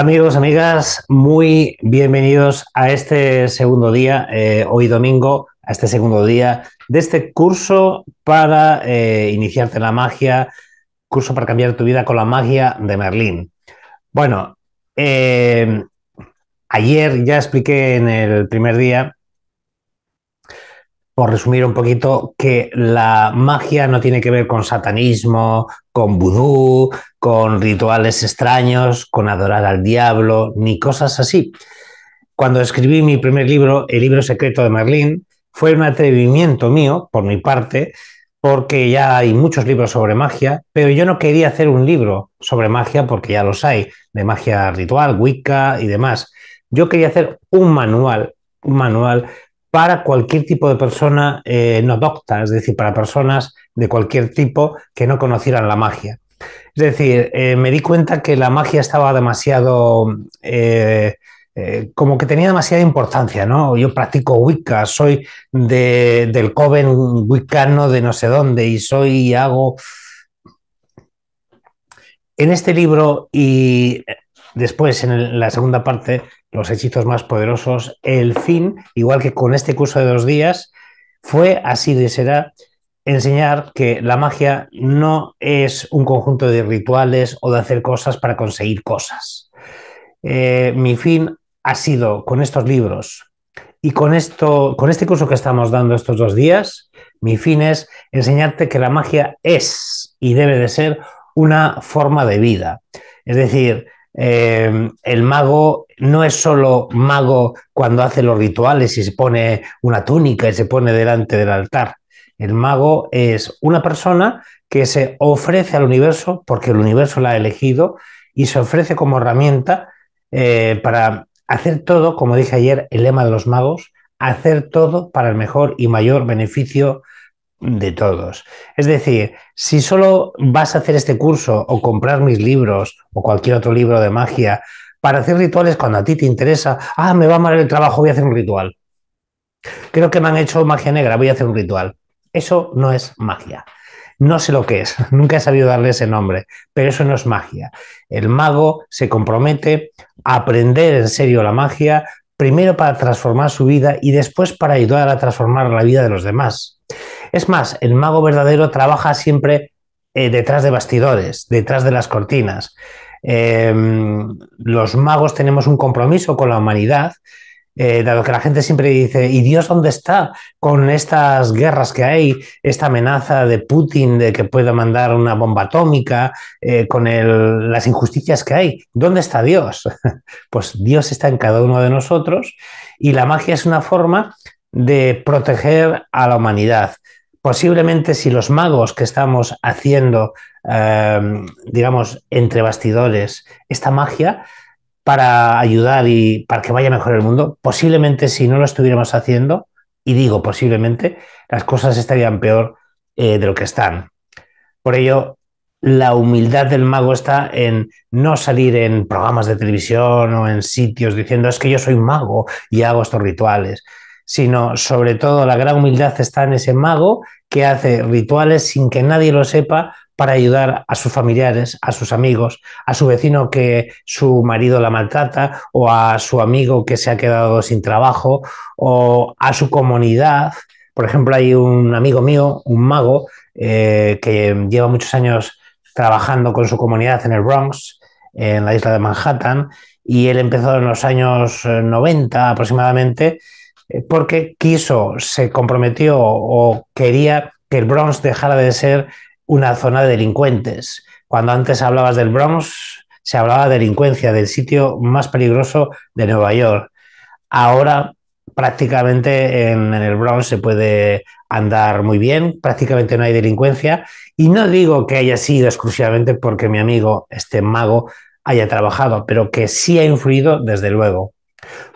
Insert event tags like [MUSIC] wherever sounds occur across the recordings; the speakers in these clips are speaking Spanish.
Amigos, amigas, muy bienvenidos a este segundo día, eh, hoy domingo, a este segundo día de este curso para eh, iniciarte en la magia, curso para cambiar tu vida con la magia de Merlín. Bueno, em, ayer ya expliqué en el primer día, por resumir un poquito, que la magia no tiene que ver con satanismo, con vudú, con rituales extraños, con adorar al diablo, ni cosas así. Cuando escribí mi primer libro, El libro secreto de Merlín, fue un atrevimiento mío, por mi parte, porque ya hay muchos libros sobre magia, pero yo no quería hacer un libro sobre magia porque ya los hay, de magia ritual, wicca y demás. Yo quería hacer un manual, un manual para cualquier tipo de persona eh, no docta, es decir, para personas de cualquier tipo que no conocieran la magia. Es decir, eh, me di cuenta que la magia estaba demasiado, eh, como que tenía demasiada importancia, ¿no? Yo practico Wicca, soy del Coven Wiccano de no sé dónde y soy y hago... En este libro y Después, en, la segunda parte, los hechizos más poderosos, el fin, igual que con este curso de dos días, fue, así de será, enseñar que la magia no es un conjunto de rituales o de hacer cosas para conseguir cosas. Eh, mi fin ha sido con estos libros y con, esto, con este curso que estamos dando estos dos días, mi fin es enseñarte que la magia es y debe de ser una forma de vida. Es decir, eh, el mago no es solo mago cuando hace los rituales y se pone una túnica y se pone delante del altar. El mago es una persona que se ofrece al universo porque el universo la ha elegido y se ofrece como herramienta eh, para hacer todo, como dije ayer, el lema de los magos, hacer todo para el mejor y mayor beneficio de todos. Es decir, si solo vas a hacer este curso o comprar mis libros o cualquier otro libro de magia para hacer rituales cuando a ti te interesa, ah, me va a mal el trabajo, voy a hacer un ritual. Creo que me han hecho magia negra, voy a hacer un ritual. Eso no es magia. No sé lo que es, [LAUGHS] nunca he sabido darle ese nombre, pero eso no es magia. El mago se compromete a aprender en serio la magia, primero para transformar su vida y después para ayudar a transformar la vida de los demás. Es más, el mago verdadero trabaja siempre eh, detrás de bastidores, detrás de las cortinas. Em, los magos tenemos un compromiso con la humanidad, eh, dado que la gente siempre dice, ¿y Dios dónde está con estas guerras que hay, esta amenaza de Putin de que pueda mandar una bomba atómica, eh, con las injusticias que hay? ¿Dónde está Dios? [LAUGHS] pues Dios está en cada uno de nosotros y la magia es una forma de proteger a la humanidad posiblemente si los magos que estamos haciendo, eh, digamos, entre bastidores, esta magia para ayudar y para que vaya mejor el mundo, posiblemente si no lo estuviéramos haciendo, y digo posiblemente, las cosas estarían peor eh, de lo que están. Por ello, la humildad del mago está en no salir en programas de televisión o en sitios diciendo es que yo soy mago y hago estos rituales, sino sobre todo la gran humildad está en ese mago que hace rituales sin que nadie lo sepa para ayudar a sus familiares, a sus amigos, a su vecino que su marido la maltrata o a su amigo que se ha quedado sin trabajo o a su comunidad. Por ejemplo, hay un amigo mío, un mago, eh, que lleva muchos años trabajando con su comunidad en el Bronx, en la isla de Manhattan, y él empezó en los años 90 eh, aproximadamente eh, porque quiso, se comprometió o quería que el Bronx dejara de ser una zona de delincuentes. Cuando antes hablabas del Bronx, se hablaba de delincuencia, del sitio más peligroso de Nueva York. Ahora prácticamente en, el Bronx se puede andar muy bien, prácticamente no hay delincuencia. Y no digo que haya sido exclusivamente porque mi amigo, este mago, haya trabajado, pero que sí ha influido, desde luego.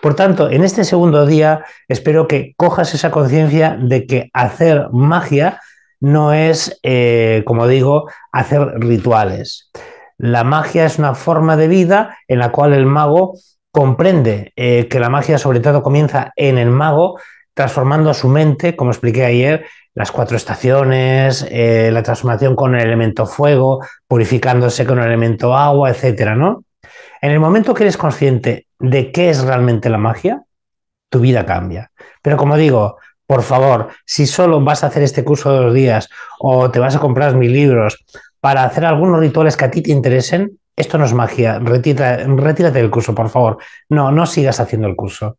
Por tanto, en este segundo día espero que cojas esa conciencia de que hacer magia no es, eh, como digo, hacer rituales. La magia es una forma de vida en la cual el mago comprende eh, que la magia sobre todo comienza en el mago, transformando su mente, como expliqué ayer, las cuatro estaciones, eh, la transformación con el elemento fuego, purificándose con el elemento agua, etc. ¿no? En el momento que eres consciente de qué es realmente la magia, tu vida cambia. Pero como digo, por favor, si solo vas a hacer este curso de dos días o te vas a comprar mis libros para hacer algunos rituales que a ti te interesen, esto no es magia, retírate, retírate del curso, por favor. No, no sigas haciendo el curso.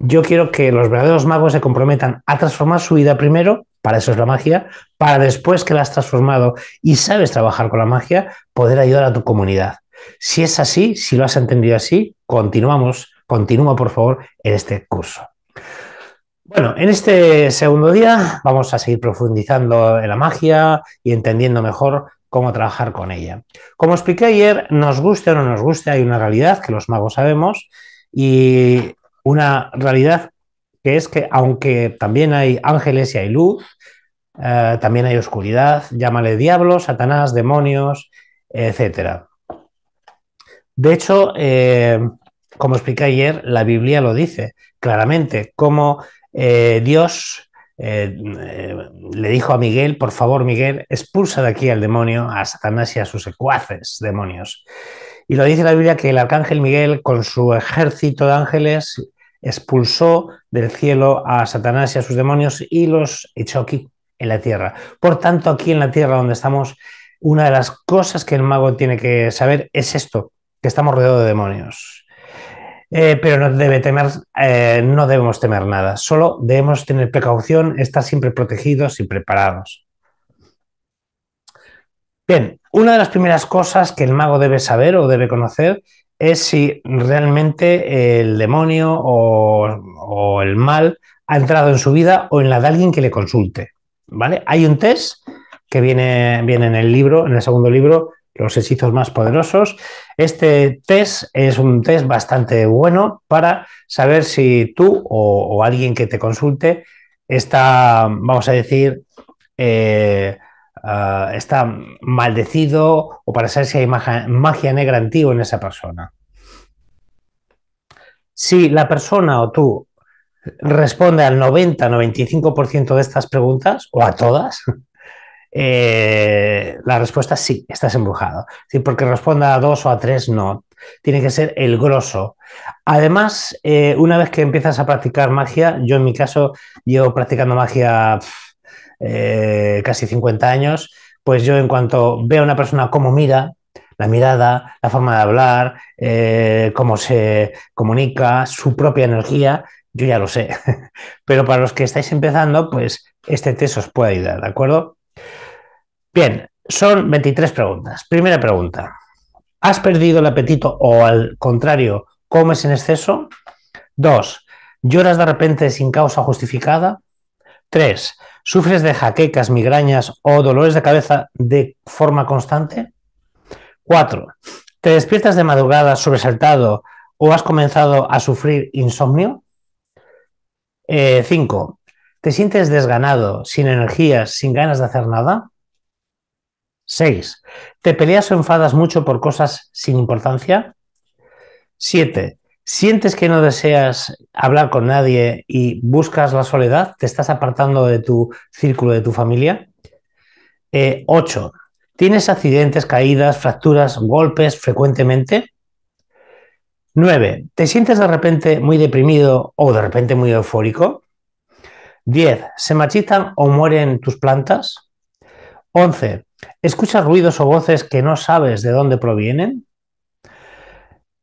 Yo quiero que los verdaderos magos se comprometan a transformar su vida primero, para eso es la magia, para después que la has transformado y sabes trabajar con la magia, poder ayudar a tu comunidad. Si es así, si lo has entendido así, continuamos, continúa por favor en este curso. Bueno, en este segundo día vamos a seguir profundizando en la magia y entendiendo mejor cómo trabajar con ella. Como expliqué ayer, nos guste o no nos guste, hay una realidad que los magos sabemos y una realidad que es que aunque también hay ángeles y hay luz, eh, también hay oscuridad, llámale diablos, satanás, demonios, etcétera. De hecho, eh, como expliqué ayer, la Biblia lo dice claramente, como eh, Dios eh, le dijo a Miguel, por favor Miguel, expulsa de aquí al demonio, a Satanás y a sus secuaces demonios. Y lo dice la Biblia que el arcángel Miguel con su ejército de ángeles expulsó del cielo a Satanás y a sus demonios y los echó aquí, en la tierra. Por tanto, aquí en la tierra donde estamos, una de las cosas que el mago tiene que saber es esto, que estamos rodeados de demonios. Eh, pero no, debe eh, no debemos temer nada, solo debemos tener precaución, estar siempre protegidos y preparados. Bien, una de las primeras cosas que el mago debe saber o debe conocer es si realmente el demonio o, el mal ha entrado en su vida o en la de alguien que le consulte. ¿Vale? Hay un test que viene, viene en el libro, en el segundo libro, los hechizos más poderosos. Este test es un test bastante bueno para saber si tú o, alguien que te consulte está, vamos a decir, eh, ah, está maldecido o para saber si hay magia, negra en en esa persona. Si la persona o tú responde al 90-95% de estas preguntas o a todas, eh, la respuesta es sí, estás embrujado. Sí, porque responda a dos o a tres, no. Tiene que ser el grosso. Además, eh, una vez que empiezas a practicar magia, yo en mi caso llevo practicando magia eh, casi 50 años, pues yo en cuanto veo a una persona cómo mira, la mirada, la forma de hablar, cómo se comunica, su propia energía, yo ya lo sé. [LAUGHS] Pero para los que estáis empezando, pues este test os puede ayudar, ¿de acuerdo? Bien, son 23 preguntas. Primera pregunta. ¿Has perdido el apetito o al contrario, comes en exceso? 2. ¿Lloras de repente sin causa justificada? 3. ¿Sufres de jaquecas, migrañas o dolores de cabeza de forma constante? 4. ¿Te despiertas de madrugada sobresaltado o has comenzado a sufrir insomnio? 5. Eh, ¿Te sientes desganado, sin energías, sin ganas de hacer nada? 6. ¿Te peleas o enfadas mucho por cosas sin importancia? 7. ¿Sientes que no deseas hablar con nadie y buscas la soledad? ¿Te estás apartando de tu círculo, de tu familia? 8. Eh, ¿Tienes accidentes, caídas, fracturas, golpes frecuentemente? 9. ¿Te sientes de repente muy deprimido o de repente muy eufórico? 10. ¿Se marchitan o mueren tus plantas? 11. ¿Escuchas ruidos o voces que no sabes de dónde provienen?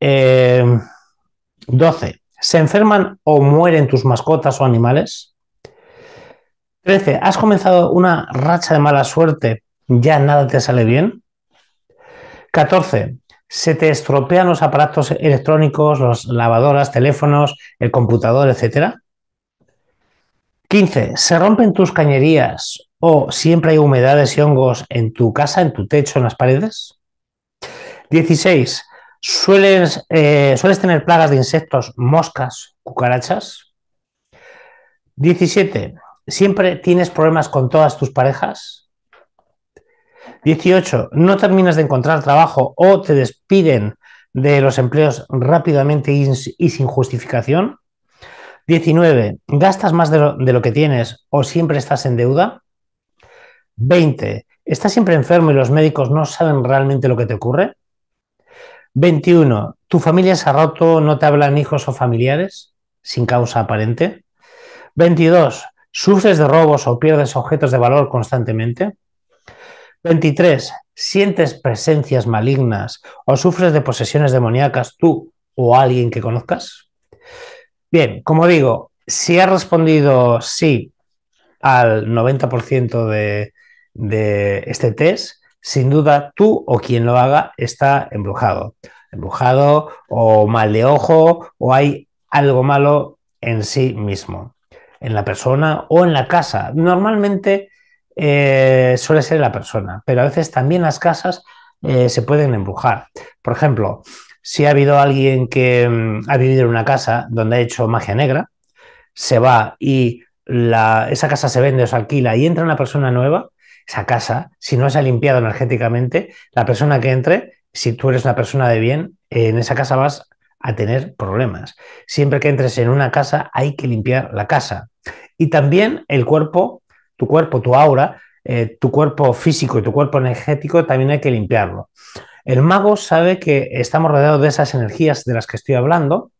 12. Eh, ¿Se enferman o mueren tus mascotas o animales? 13. ¿Has comenzado una racha de mala suerte? ¿Ya nada te sale bien? 14. ¿Se te estropean los aparatos electrónicos, las lavadoras, teléfonos, el computador, etcétera? 15. ¿Se rompen tus cañerías ¿O siempre hay humedades y hongos en tu casa, en tu techo, en las paredes? 16. ¿Sueles, eh, ¿Sueles tener plagas de insectos, moscas, cucarachas? 17. ¿Siempre tienes problemas con todas tus parejas? 18. ¿No terminas de encontrar trabajo o te despiden de los empleos rápidamente y sin justificación? 19. ¿Gastas más de lo que tienes o siempre estás en deuda? 20. ¿Estás siempre enfermo y los médicos no saben realmente lo que te ocurre? 21. ¿Tu familia se ha roto, no te hablan hijos o familiares? Sin causa aparente. 22. ¿Sufres de robos o pierdes objetos de valor constantemente? 23. ¿Sientes presencias malignas o sufres de posesiones demoníacas tú o alguien que conozcas? Bien, como digo, si has respondido sí al 90% de, de este test, sin duda tú o quien lo haga está embrujado, embrujado o mal de ojo o hay algo malo en sí mismo, en la persona o en la casa. Normalmente eh, suele ser la persona, pero a veces también las casas eh, se pueden embrujar. Por ejemplo, si ha habido alguien que mm, ha vivido en una casa donde ha hecho magia negra, se va y esa casa se vende o se alquila y entra una persona nueva, esa casa, si no se ha limpiado energéticamente, la persona que entre, si tú eres una persona de bien, en esa casa vas a tener problemas. Siempre que entres en una casa hay que limpiar la casa. Y también el cuerpo, tu cuerpo, tu aura, eh, tu cuerpo físico y tu cuerpo energético también hay que limpiarlo. El mago sabe que estamos rodeados de esas energías de las que estoy hablando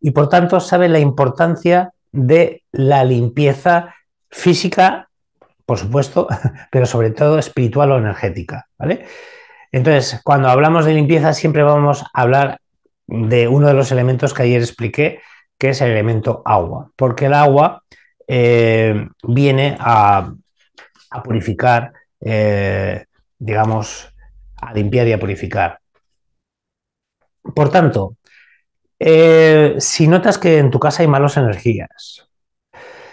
y por tanto sabe la importancia de la limpieza física por supuesto, [LAUGHS] pero sobre todo espiritual o energética, ¿vale? Entonces, cuando hablamos de limpieza siempre vamos a hablar de uno de los elementos que ayer expliqué, que es el elemento agua, porque el agua eh, viene a, purificar, eh, digamos, a limpiar y a purificar. Por tanto, eh, si notas que en tu casa hay malas energías,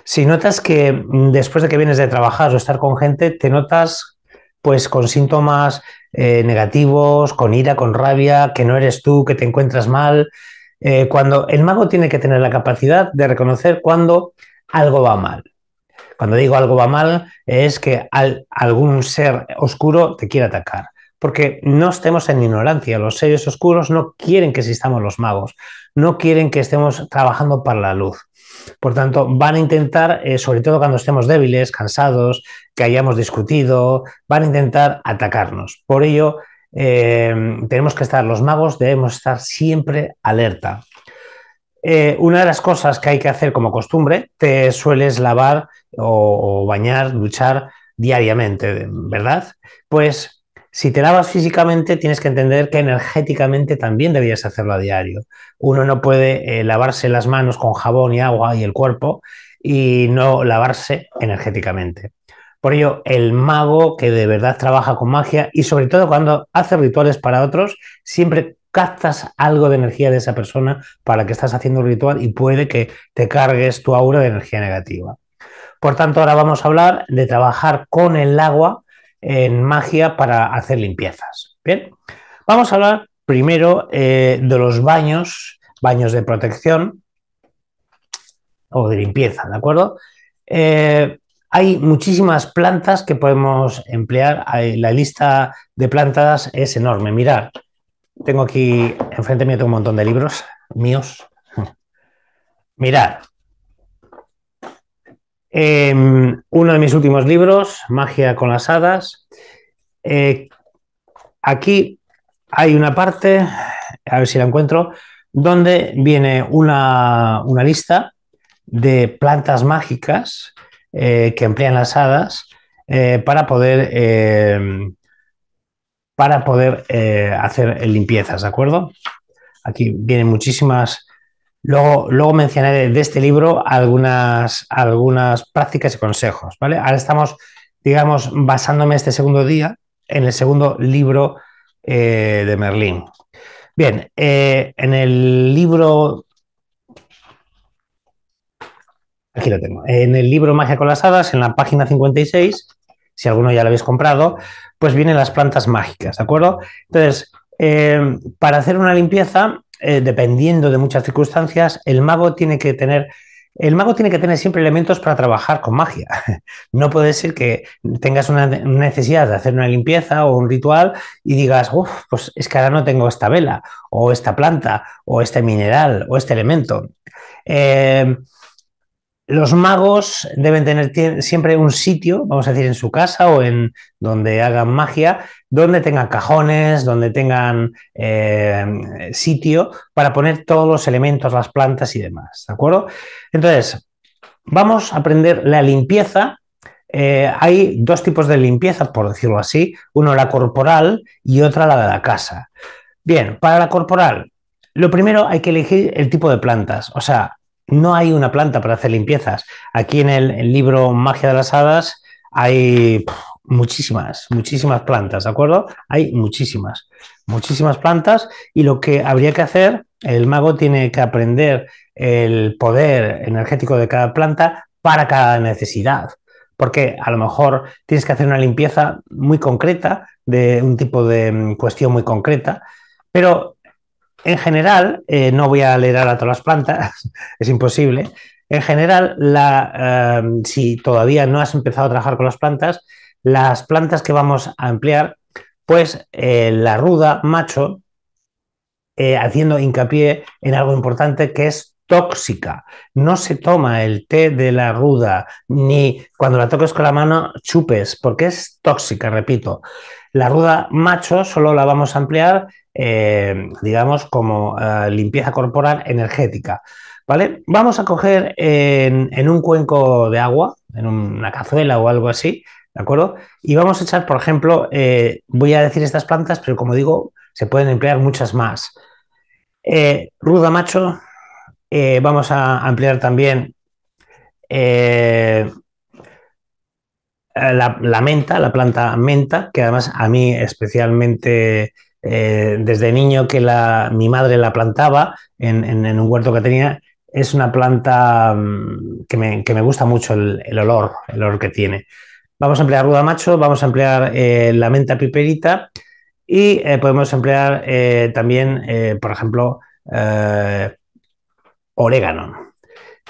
si notas que mm, después de que vienes de trabajar o estar con gente, te notas pues con síntomas eh, negativos, con ira, con rabia, que no eres tú, que te encuentras mal, eh, cuando el mago tiene que tener la capacidad de reconocer cuando algo va mal. Cuando digo algo va mal es que algún ser oscuro te quiere atacar. Porque no estemos en ignorancia. Los seres oscuros no quieren que existamos los magos. No quieren que estemos trabajando para la luz. Por tanto, van a intentar, eh, sobre todo cuando estemos débiles, cansados, que hayamos discutido, van a intentar atacarnos. Por ello, eh, tenemos que estar, los magos debemos estar siempre alerta. Eh, una de las cosas que hay que hacer como costumbre, te sueles lavar o, bañar, duchar diariamente, ¿verdad? Pues si te lavas físicamente, tienes que entender que energéticamente también deberías hacerlo a diario. Uno no puede eh, lavarse las manos con jabón y agua y el cuerpo y no lavarse energéticamente. Por ello, el mago que de verdad trabaja con magia y sobre todo cuando hace rituales para otros, siempre captas algo de energía de esa persona para que estás haciendo un ritual y puede que te cargues tu aura de energía negativa. Por tanto, ahora vamos a hablar de trabajar con el agua en magia para hacer limpiezas. Bien, vamos a hablar primero eh, de los baños, baños de protección o de limpieza, ¿de acuerdo? Eh, hay muchísimas plantas que podemos emplear. La lista de plantas es enorme. Mirad, tengo aquí, enfrente mío un montón de libros míos. [LAUGHS] Mirad, Em, uno de mis últimos libros, Magia con las Hadas. Eh, aquí hay una parte, a ver si la encuentro, donde viene una, lista de plantas mágicas eh, que emplean las hadas eh, para poder, em, para poder hacer limpiezas, ¿de acuerdo? Aquí vienen muchísimas Luego, mencionaré de este libro algunas, algunas prácticas y consejos, ¿vale? Ahora estamos, digamos, basándome este segundo día en el segundo libro eh, de Merlín. Bien, eh, en el libro... Aquí lo tengo. En el libro Magia con las Hadas, en la página 56, si alguno ya lo habéis comprado, pues vienen las plantas mágicas, ¿de acuerdo? Entonces, eh, para hacer una limpieza eh, dependiendo de muchas circunstancias, el mago tiene que tener el mago tiene que tener siempre elementos para trabajar con magia. [LAUGHS] No puede ser que tengas una necesidad de hacer una limpieza o un ritual y digas, uff, pues es que ahora no tengo esta vela, o esta planta, o este mineral, o este elemento. Eh, los magos deben tener siempre un sitio, vamos a decir, en su casa o en donde hagan magia, donde tengan cajones, donde tengan eh, sitio para poner todos los elementos, las plantas y demás, ¿de acuerdo? Entonces, vamos a aprender la limpieza. Eh, hay dos tipos de limpieza, por decirlo así, uno la corporal y otra la de la casa. Bien, para la corporal, lo primero hay que elegir el tipo de plantas, o sea, no hay una planta para hacer limpiezas. Aquí en el, libro Magia de las Hadas hay muchísimas, muchísimas plantas, ¿de acuerdo? Hay muchísimas, muchísimas plantas y lo que habría que hacer, el mago tiene que aprender el poder energético de cada planta para cada necesidad. Porque a lo mejor tienes que hacer una limpieza muy concreta de un tipo de mm, cuestión muy concreta, pero en general, eh, no voy a leer a todas las plantas, [LAUGHS] es imposible. En general, eh, si todavía no has empezado a trabajar con las plantas, las plantas que vamos a emplear, pues eh, la ruda macho, haciendo hincapié en algo importante que es tóxica. No se toma el té de la ruda, ni cuando la toques con la mano chupes, porque es tóxica, repito. La ruda macho solo la vamos a ampliar, eh, digamos, como eh, limpieza corporal energética. ¿Vale? Vamos a coger en, un cuenco de agua, en una cazuela o algo así, ¿de acuerdo? Y vamos a echar, por ejemplo, eh, voy a decir estas plantas, pero como digo, se pueden emplear muchas más. ruda macho, vamos a ampliar también eh, la, menta, la planta menta, que además a mí especialmente eh, desde niño que mi madre la plantaba en, un huerto que tenía, es una planta mm, que me, gusta mucho el, olor, el olor que tiene. Vamos a emplear ruda macho, vamos a emplear eh, la menta piperita y podemos emplear también, por ejemplo, orégano.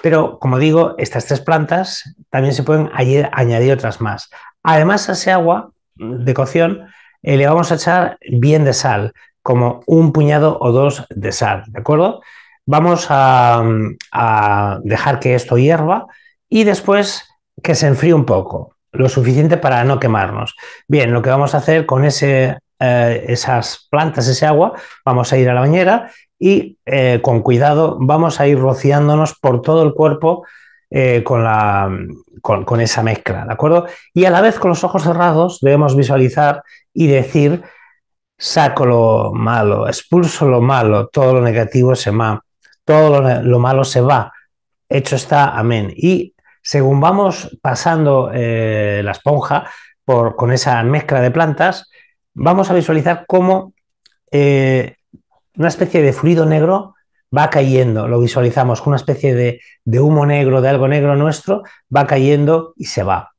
Pero, como digo, estas tres plantas también se pueden añadir otras más. Además, a ese agua de cocción eh, le vamos a echar bien de sal, como un puñado o dos de sal, ¿de acuerdo? Vamos mm, a, dejar que esto hierva y después que se enfríe un poco, lo suficiente para no quemarnos. Bien, lo que vamos a hacer con ese, eh, esas plantas, ese agua, vamos a ir a la bañera y eh, con cuidado vamos a ir rociándonos por todo el cuerpo eh, con, la, con, esa mezcla, ¿de acuerdo? Y a la vez con los ojos cerrados debemos visualizar y decir, saco lo malo, expulso lo malo, todo lo negativo se va, todo lo, malo se va, hecho está, amén. Y según vamos pasando eh, la esponja por, con esa mezcla de plantas, vamos a visualizar cómo una especie de fluido negro va cayendo, lo visualizamos, con una especie de, humo negro, de algo negro nuestro, va cayendo y se va.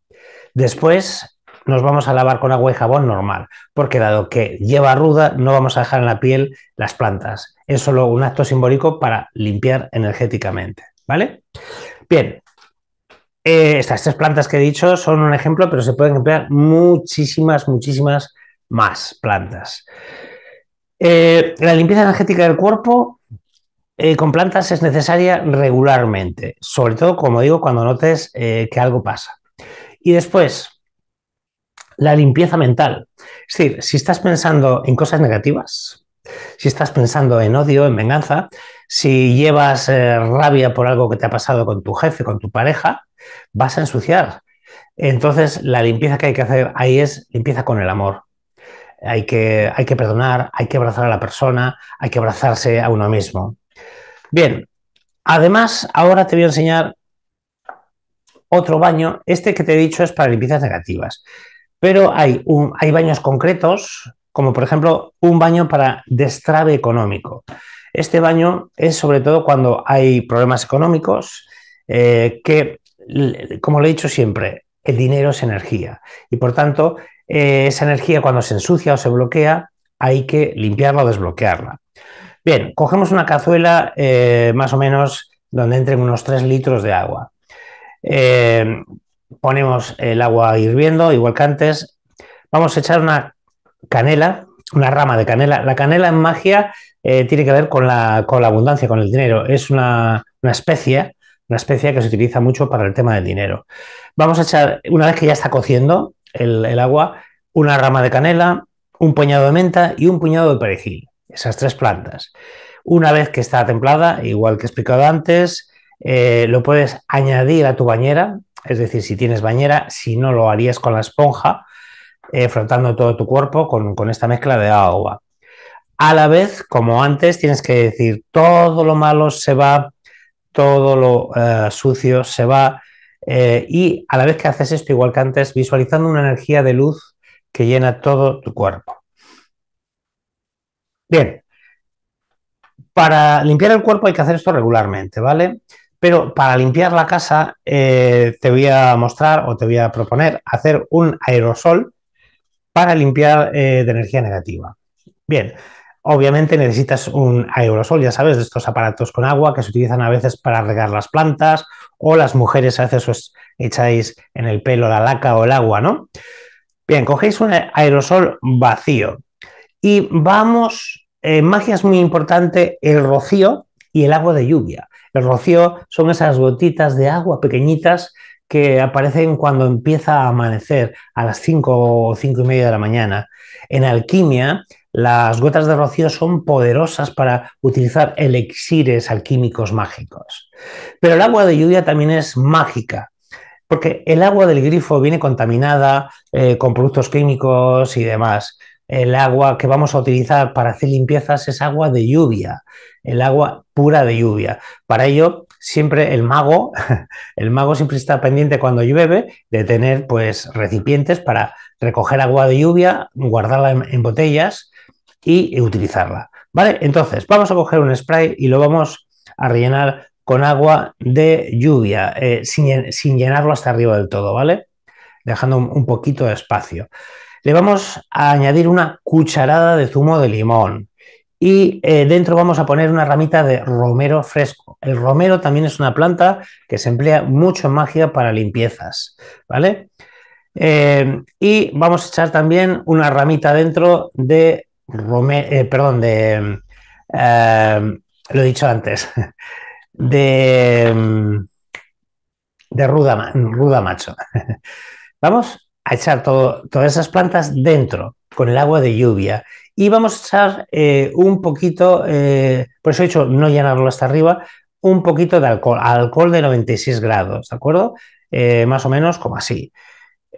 Después nos vamos a lavar con agua y jabón normal, porque dado que lleva ruda, no vamos a dejar en la piel las plantas. Es solo un acto simbólico para limpiar energéticamente, ¿vale? Bien, eh, estas tres plantas que he dicho son un ejemplo, pero se pueden emplear muchísimas, muchísimas más plantas. Eh, la limpieza energética del cuerpo eh, con plantas es necesaria regularmente, sobre todo, como digo, cuando notes eh, que algo pasa. Y después, la limpieza mental. Es decir, si estás pensando en cosas negativas, si estás pensando en odio, en venganza, si llevas rabia por algo que te ha pasado con tu jefe, con tu pareja, vas a ensuciar. Entonces, la limpieza que hay que hacer ahí es limpieza con el amor hay que, hay que perdonar, hay que abrazar a la persona, hay que abrazarse a uno mismo. Bien, además, ahora te voy a enseñar otro baño. Este que te he dicho es para limpiezas negativas, pero hay, hay baños concretos, como por ejemplo un baño para destrave económico. Este baño es sobre todo cuando hay problemas económicos, eh, que, como lo he dicho siempre, el dinero es energía y por tanto eh, esa energía cuando se ensucia o se bloquea, hay que limpiarla o desbloquearla. Bien, cogemos una cazuela eh, más o menos donde entren unos 3 litros de agua. Eh, ponemos el agua hirviendo, igual que antes. Vamos a echar una canela, una rama de canela. La canela en magia tiene que ver con la, con la, abundancia, con el dinero. Es una, una especie, una especie que se utiliza mucho para el tema del dinero. Vamos a echar, una vez que ya está cociendo, el, agua, una rama de canela, un puñado de menta y un puñado de perejil, esas tres plantas. Una vez que está templada, igual que he explicado antes, eh, lo puedes añadir a tu bañera, es decir, si tienes bañera, si no lo harías con la esponja, eh, frotando todo tu cuerpo con, esta mezcla de agua. A la vez, como antes, tienes que decir todo lo malo se va, todo lo eh, sucio se va, eh, y a la vez que haces esto, igual que antes, visualizando una energía de luz que llena todo tu cuerpo. Bien, para limpiar el cuerpo hay que hacer esto regularmente, ¿vale? Pero para limpiar la casa eh, te voy a mostrar o te voy a proponer hacer un aerosol para limpiar eh, de energía negativa. Bien, obviamente necesitas un aerosol, ya sabes, de estos aparatos con agua que se utilizan a veces para regar las plantas o las mujeres a veces os echáis en el pelo la laca o el agua, ¿no? Bien, cogéis un aerosol vacío y vamos, eh, magia es muy importante, el rocío y el agua de lluvia. El rocío son esas gotitas de agua pequeñitas que aparecen cuando empieza a amanecer a las 5 o 5 y media de la mañana. En alquimia, las gotas de rocío son poderosas para utilizar elixires alquímicos mágicos. Pero el agua de lluvia también es mágica, porque el agua del grifo viene contaminada eh, con productos químicos y demás. El agua que vamos a utilizar para hacer limpiezas es agua de lluvia, el agua pura de lluvia. Para ello, siempre el mago, [LAUGHS] el mago siempre está pendiente cuando llueve de tener pues recipientes para recoger agua de lluvia, guardarla en botellas y utilizarla. ¿Vale? Entonces, vamos a coger un spray y lo vamos a rellenar con agua de lluvia, eh, sin, llenarlo hasta arriba del todo, ¿vale? Dejando un, poquito de espacio. Le vamos a añadir una cucharada de zumo de limón, y eh, dentro vamos a poner una ramita de romero fresco. El romero también es una planta que se emplea mucho en magia para limpiezas, ¿vale? Eh, y vamos a echar también una ramita dentro de eh, perdón, de, eh, lo he dicho antes, [LAUGHS] de, mm, de ruda, macho. [LAUGHS] Vamos a echar todo, todas esas plantas dentro con el agua de lluvia y vamos a echar eh, un poquito, por eso he dicho no llenarlo hasta arriba, un poquito de alcohol, alcohol de 96 grados, ¿de acuerdo? más o menos como así.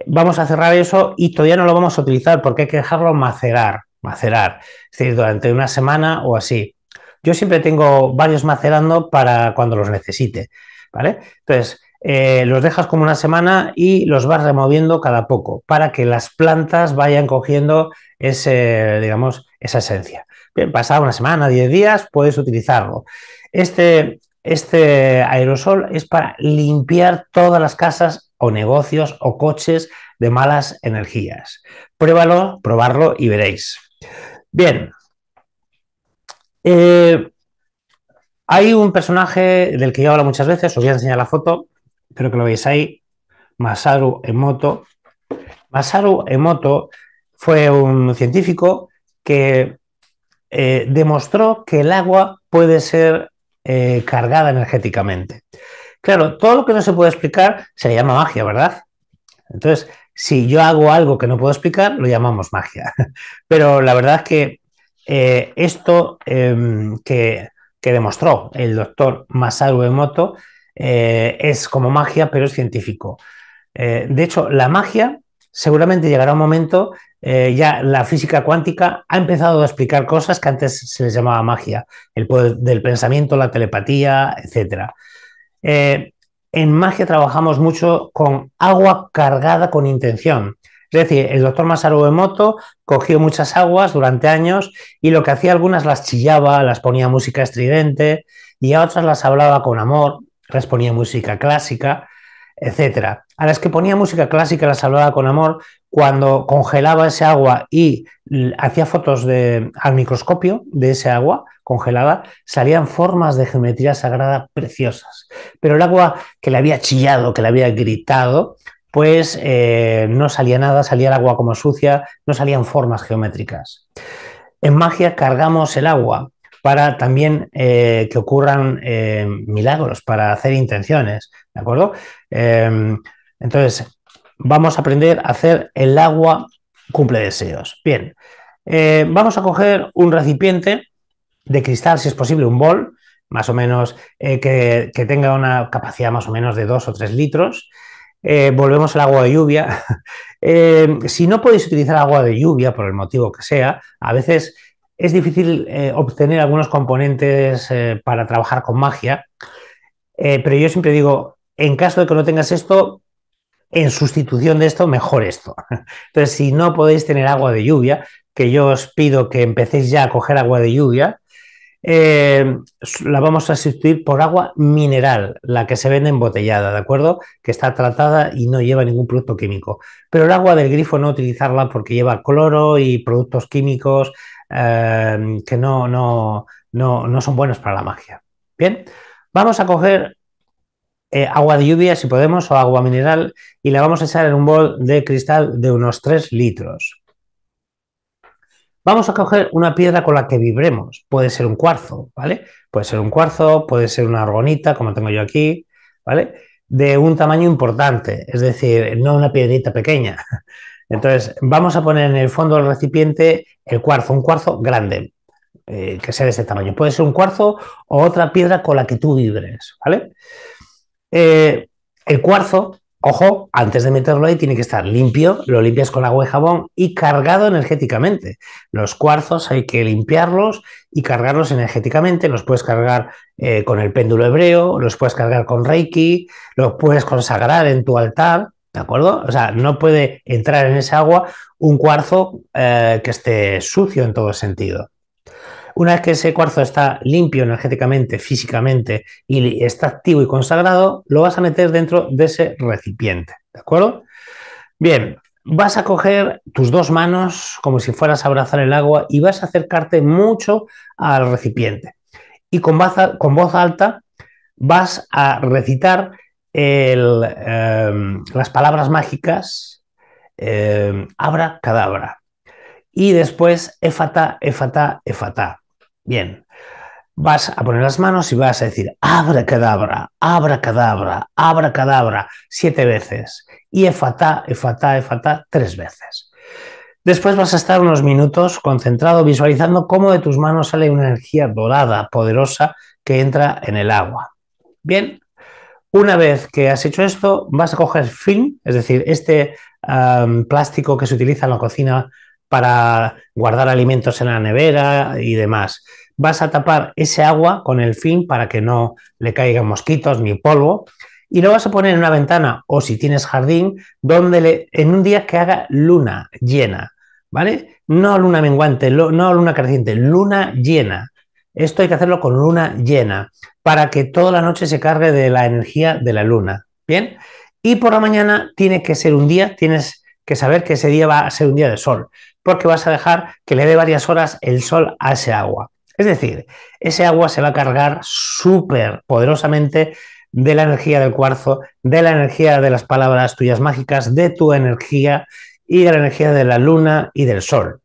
Vamos a cerrar eso y todavía no lo vamos a utilizar porque hay que dejarlo macerar macerar, es decir, durante una semana o así. Yo siempre tengo varios macerando para cuando los necesite, ¿vale? Entonces, eh, los dejas como una semana y los vas removiendo cada poco para que las plantas vayan cogiendo ese, digamos, esa esencia. Bien, pasada una semana, 10 días, puedes utilizarlo. Este, este aerosol es para limpiar todas las casas o negocios o coches de malas energías. Pruébalo, probarlo y veréis. Bien. Eh, hay un personaje del que yo hablo muchas veces, os voy a enseñar la foto, creo que lo veis ahí, Masaru Emoto. Masaru Emoto fue un científico que eh, demostró que el agua puede ser eh, cargada energéticamente. Claro, todo lo que no se puede explicar se le llama magia, ¿verdad? Entonces, si yo hago algo que no puedo explicar, lo llamamos magia. [LAUGHS] Pero la verdad es que eh, esto em, que, demostró el doctor Masaru Emoto eh, es como magia, pero es científico. Eh, de hecho, la magia seguramente llegará un momento, ya la física cuántica ha empezado a explicar cosas que antes se les llamaba magia, el poder del pensamiento, la telepatía, etc en magia trabajamos mucho con agua cargada con intención. Es decir, el doctor Masaru Emoto cogió muchas aguas durante años y lo que hacía algunas las chillaba, las ponía música estridente y a otras las hablaba con amor, las ponía música clásica, etc. A las que ponía música clásica las hablaba con amor, cuando congelaba ese agua y hacía fotos de, al microscopio de ese agua congelada, salían formas de geometría sagrada preciosas. Pero el agua que le había chillado, que le había gritado, pues eh, no salía nada, salía el agua como sucia, no salían formas geométricas. En magia cargamos el agua para también eh, que ocurran eh, milagros, para hacer intenciones, ¿de acuerdo? Em, entonces, vamos a aprender a hacer el agua cumple deseos. Bien, eh, vamos a coger un recipiente de cristal, si es posible, un bol, más o menos eh, que, tenga una capacidad más o menos de 2 o 3 litros. Eh, volvemos al agua de lluvia. [LAUGHS] si no podéis utilizar agua de lluvia, por el motivo que sea, a veces es difícil obtener algunos componentes para trabajar con magia, pero yo siempre digo, en caso de que no tengas esto, en sustitución de esto, mejor esto. [LAUGHS] Entonces, si no podéis tener agua de lluvia, que yo os pido que empecéis ya a coger agua de lluvia, eh, la vamos a sustituir por agua mineral, la que se vende embotellada, ¿de acuerdo? Que está tratada y no lleva ningún producto químico. Pero el agua del grifo no utilizarla porque lleva cloro y productos químicos eh, que no, no, no, no son buenos para la magia. Bien, vamos a coger eh, agua de lluvia, si podemos, o agua mineral, y la vamos a echar en un bol de cristal de unos 3 litros. Vamos a coger una piedra con la que vibremos. Puede ser un cuarzo, ¿vale? Puede ser un cuarzo, puede ser una argonita, como tengo yo aquí, ¿vale? De un tamaño importante, es decir, no una piedrita pequeña. [LAUGHS] Entonces, vamos a poner en el fondo del recipiente el cuarzo, un cuarzo grande, eh, que sea de este tamaño. Puede ser un cuarzo o otra piedra con la que tú vibres, ¿vale? Eh, el cuarzo, ojo, antes de meterlo ahí tiene que estar limpio, lo limpias con agua y jabón y cargado energéticamente. Los cuarzos hay que limpiarlos y cargarlos energéticamente, los puedes cargar eh, con el péndulo hebreo, los puedes cargar con Reiki, los puedes consagrar en tu altar, ¿de acuerdo? O sea, no puede entrar en esa agua un cuarzo eh, que esté sucio en todo sentido. Una vez que ese cuarzo está limpio energéticamente, físicamente y está activo y consagrado, lo vas a meter dentro de ese recipiente. ¿De acuerdo? Bien, vas a coger tus dos manos como si fueras a abrazar el agua y vas a acercarte mucho al recipiente. Y con voz, con voz alta vas a recitar em, las palabras mágicas em, abra cadabra. Y después efata, efata, efata. Bien, vas a poner las manos y vas a decir abra abra cadabra, cadabra, abra cadabra siete veces y efatá, efatá, efatá tres veces. Después vas a estar unos minutos concentrado visualizando cómo de tus manos sale una energía dorada, poderosa, que entra en el agua. Bien, una vez que has hecho esto, vas a coger film, es decir, este plástico que se utiliza en la cocina para guardar alimentos en la nevera y demás. Vas a tapar ese agua con el fin para que no le caigan mosquitos ni polvo y lo vas a poner en una ventana o si tienes jardín donde le, en un día que haga luna llena, ¿vale? No luna menguante, no luna creciente, luna llena. Esto hay que hacerlo con luna llena para que toda la noche se cargue de la energía de la luna, ¿bien? Y por la mañana tiene que ser un día, tienes que saber que ese día va a ser un día de sol porque vas a dejar que le dé varias horas el sol a ese agua. Es decir, ese agua se va a cargar súper poderosamente de la energía del cuarzo, de la energía de las palabras tuyas mágicas, de tu energía y de la energía de la luna y del sol.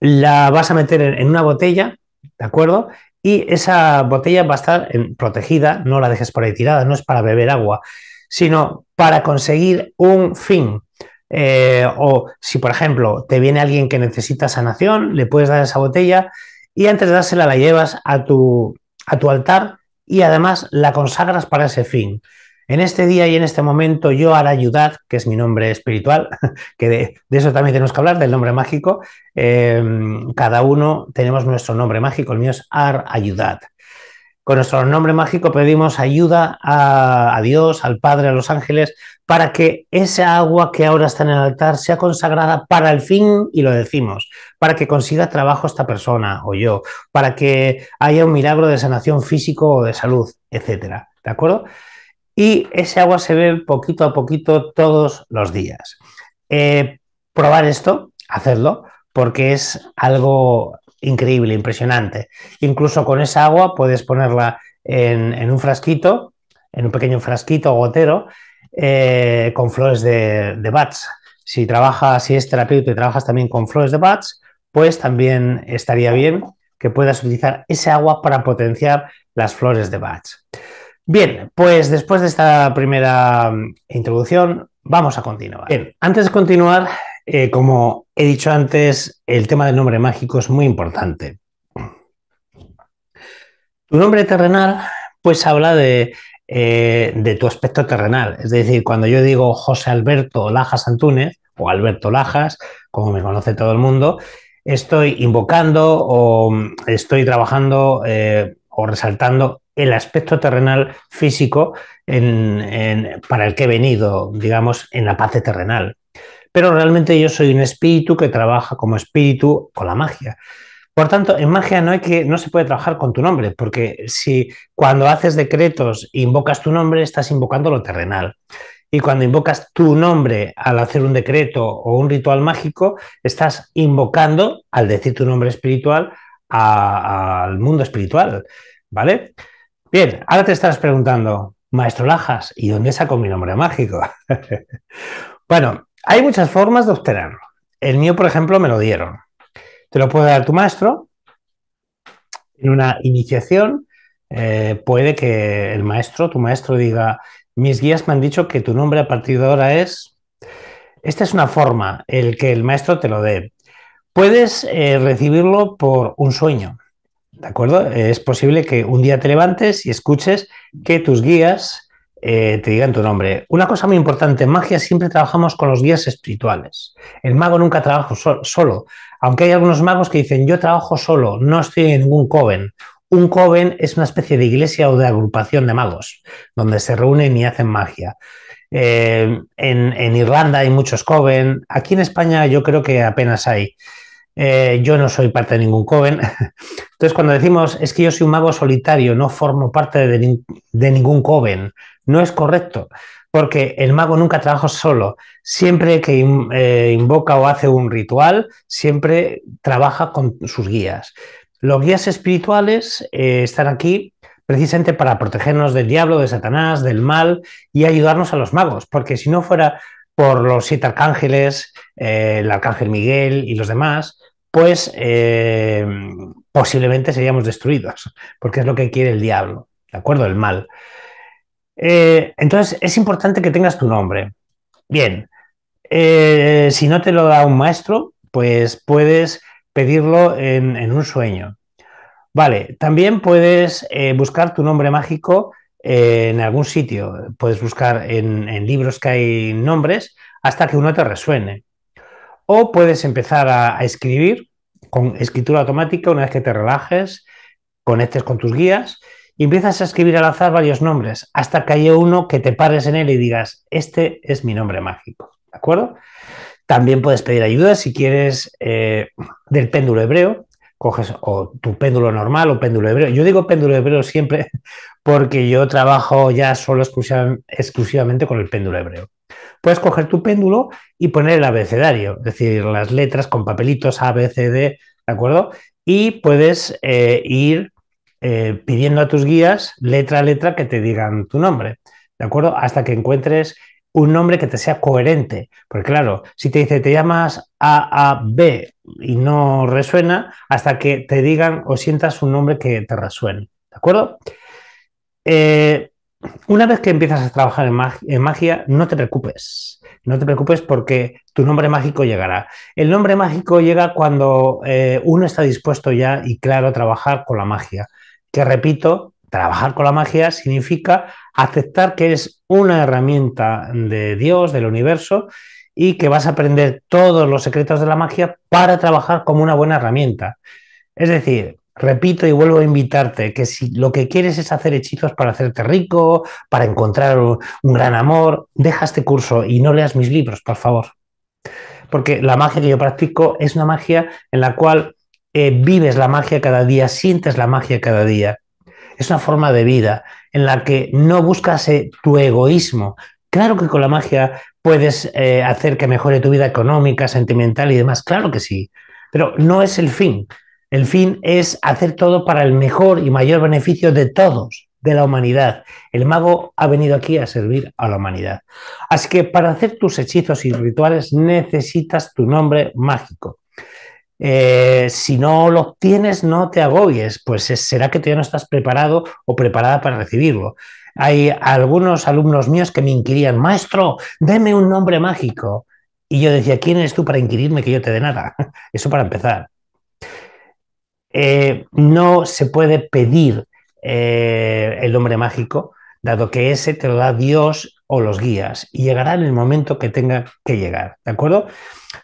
La vas a meter en una botella, ¿de acuerdo? Y esa botella va a estar protegida, no la dejes por ahí tirada, no es para beber agua, sino para conseguir un fin. Eh, o si, por ejemplo, te viene alguien que necesita sanación, le puedes dar esa botella y antes de dársela la llevas a tu, altar y además la consagras para ese fin. En este día y en este momento yo haré ayudar, que es mi nombre espiritual, [LAUGHS] que de, eso también tenemos que hablar, del nombre mágico. Eh, cada uno tenemos nuestro nombre mágico, el mío es Ar Ayudad. Con nuestro nombre mágico pedimos ayuda a, Dios, al Padre, a los ángeles, para que esa agua que ahora está en el altar sea consagrada para el fin, y lo decimos, para que consiga trabajo esta persona o yo, para que haya un milagro de sanación físico o de salud, etc. ¿De acuerdo? Y ese agua se ve poquito a poquito todos los días. Eh, probar esto, hacerlo, porque es algo increíble, impresionante. Incluso con esa agua puedes ponerla en, un frasquito, en un pequeño frasquito gotero, eh, con flores de, de bats. Si trabajas, si es terapeuta y trabajas también con flores de bats, pues también estaría bien que puedas utilizar ese agua para potenciar las flores de bats Bien, pues después de esta primera mm, introducción, vamos a continuar. Bien, antes de continuar, eh, como he dicho antes, el tema del nombre mágico es muy importante. Tu nombre terrenal, pues habla de, eh, tu aspecto terrenal. Es decir, cuando yo digo José Alberto Lajas Antúnez o Alberto Lajas, como me conoce todo el mundo, estoy invocando o estoy trabajando eh, o resaltando el aspecto terrenal físico para el que he venido, digamos, en la paz terrenal pero realmente yo soy un espíritu que trabaja como espíritu con la magia. Por tanto, en magia no, que, no se puede trabajar con tu nombre, porque si cuando haces decretos invocas tu nombre, estás invocando lo terrenal. Y cuando invocas tu nombre al hacer un decreto o un ritual mágico, estás invocando, al decir tu nombre espiritual, al mundo espiritual. ¿Vale? Bien, ahora te estás preguntando, maestro Lajas, ¿y dónde saco mi nombre mágico? [LAUGHS] bueno, hay muchas formas de obtenerlo. El mío, por ejemplo, me lo dieron. Te lo puede dar tu maestro. En una iniciación eh, puede que el maestro, tu maestro, diga, mis guías me han dicho que tu nombre a partir de ahora es... Esta es una forma, el que el maestro te lo dé. Puedes eh, recibirlo por un sueño, ¿de acuerdo? Es posible que un día te levantes y escuches que tus guías eh, te digan tu nombre. Una cosa muy importante, en magia siempre trabajamos con los guías espirituales. El mago nunca trabaja solo, aunque hay algunos magos que dicen yo trabajo solo, no estoy en ningún coven. Un coven es una especie de iglesia o de agrupación de magos, donde se reúnen y hacen magia. Eh, en, en Irlanda hay muchos coven, aquí en España yo creo que apenas hay. Eh, yo no soy parte de ningún coven. [LAUGHS] Entonces, cuando decimos es que yo soy un mago solitario, no formo parte de, ningún coven, no es correcto, porque el mago nunca trabaja solo. Siempre que eh, invoca o hace un ritual, siempre trabaja con sus guías. Los guías espirituales eh, están aquí precisamente para protegernos del diablo, de Satanás, del mal y ayudarnos a los magos, porque si no fuera por los siete arcángeles, el arcángel Miguel y los demás, pues eh, posiblemente seríamos destruidos, porque es lo que quiere el diablo, ¿de acuerdo? El mal. Eh, entonces, es importante que tengas tu nombre. Bien, eh, si no te lo da un maestro, pues puedes pedirlo en, un sueño. Vale, también puedes buscar tu nombre mágico en algún sitio, puedes buscar en libros que hay nombres hasta que uno te resuene o puedes empezar a, escribir con escritura automática una vez que te relajes, conectes con tus guías y empiezas a escribir al azar varios nombres hasta que haya uno que te pares en él y digas, este es mi nombre mágico, ¿de acuerdo? También puedes pedir ayuda si quieres eh, del péndulo hebreo, coges o tu péndulo normal o péndulo hebreo. Yo digo péndulo hebreo siempre [LAUGHS] porque yo trabajo ya solo exclusivamente con el péndulo hebreo puedes coger tu péndulo y poner el abecedario, es decir, las letras con papelitos A, B, C, D, ¿de acuerdo? Y puedes eh, ir eh, pidiendo a tus guías letra a letra que te digan tu nombre, ¿de acuerdo? Hasta que encuentres un nombre que te sea coherente. Porque claro, si te dice te llamas A, A, B y no resuena, hasta que te digan o sientas un nombre que te resuene. ¿De acuerdo? Eh, una vez que empiezas a trabajar en magia, no te preocupes. No te preocupes porque tu nombre mágico llegará. El nombre mágico llega cuando eh, uno está dispuesto ya y claro a trabajar con la magia. Que repito, trabajar con la magia significa aceptar que eres una herramienta de Dios, del universo, y que vas a aprender todos los secretos de la magia para trabajar como una buena herramienta. Es decir, repito y vuelvo a invitarte que si lo que quieres es hacer hechizos para hacerte rico, para encontrar un gran amor, deja este curso y no leas mis libros, por favor. Porque la magia que yo practico es una magia en la cual eh, vives la magia cada día, sientes la magia cada día. Es una forma de vida en la que no buscas eh, tu egoísmo. Claro que con la magia puedes eh, hacer que mejore tu vida económica, sentimental y demás, claro que sí, pero no es el fin. El fin es hacer todo para el mejor y mayor beneficio de todos, de la humanidad. El mago ha venido aquí a servir a la humanidad. Así que para hacer tus hechizos y rituales necesitas tu nombre mágico. Eh, si no lo tienes, no te agobies, pues será que todavía no estás preparado o preparada para recibirlo. Hay algunos alumnos míos que me inquirían, maestro, deme un nombre mágico. Y yo decía, ¿quién eres tú para inquirirme que yo te dé nada? [LAUGHS] Eso para empezar. Eh, no se puede pedir eh, el nombre mágico, dado que ese te lo da Dios o los guías y llegará en el momento que tenga que llegar, ¿de acuerdo?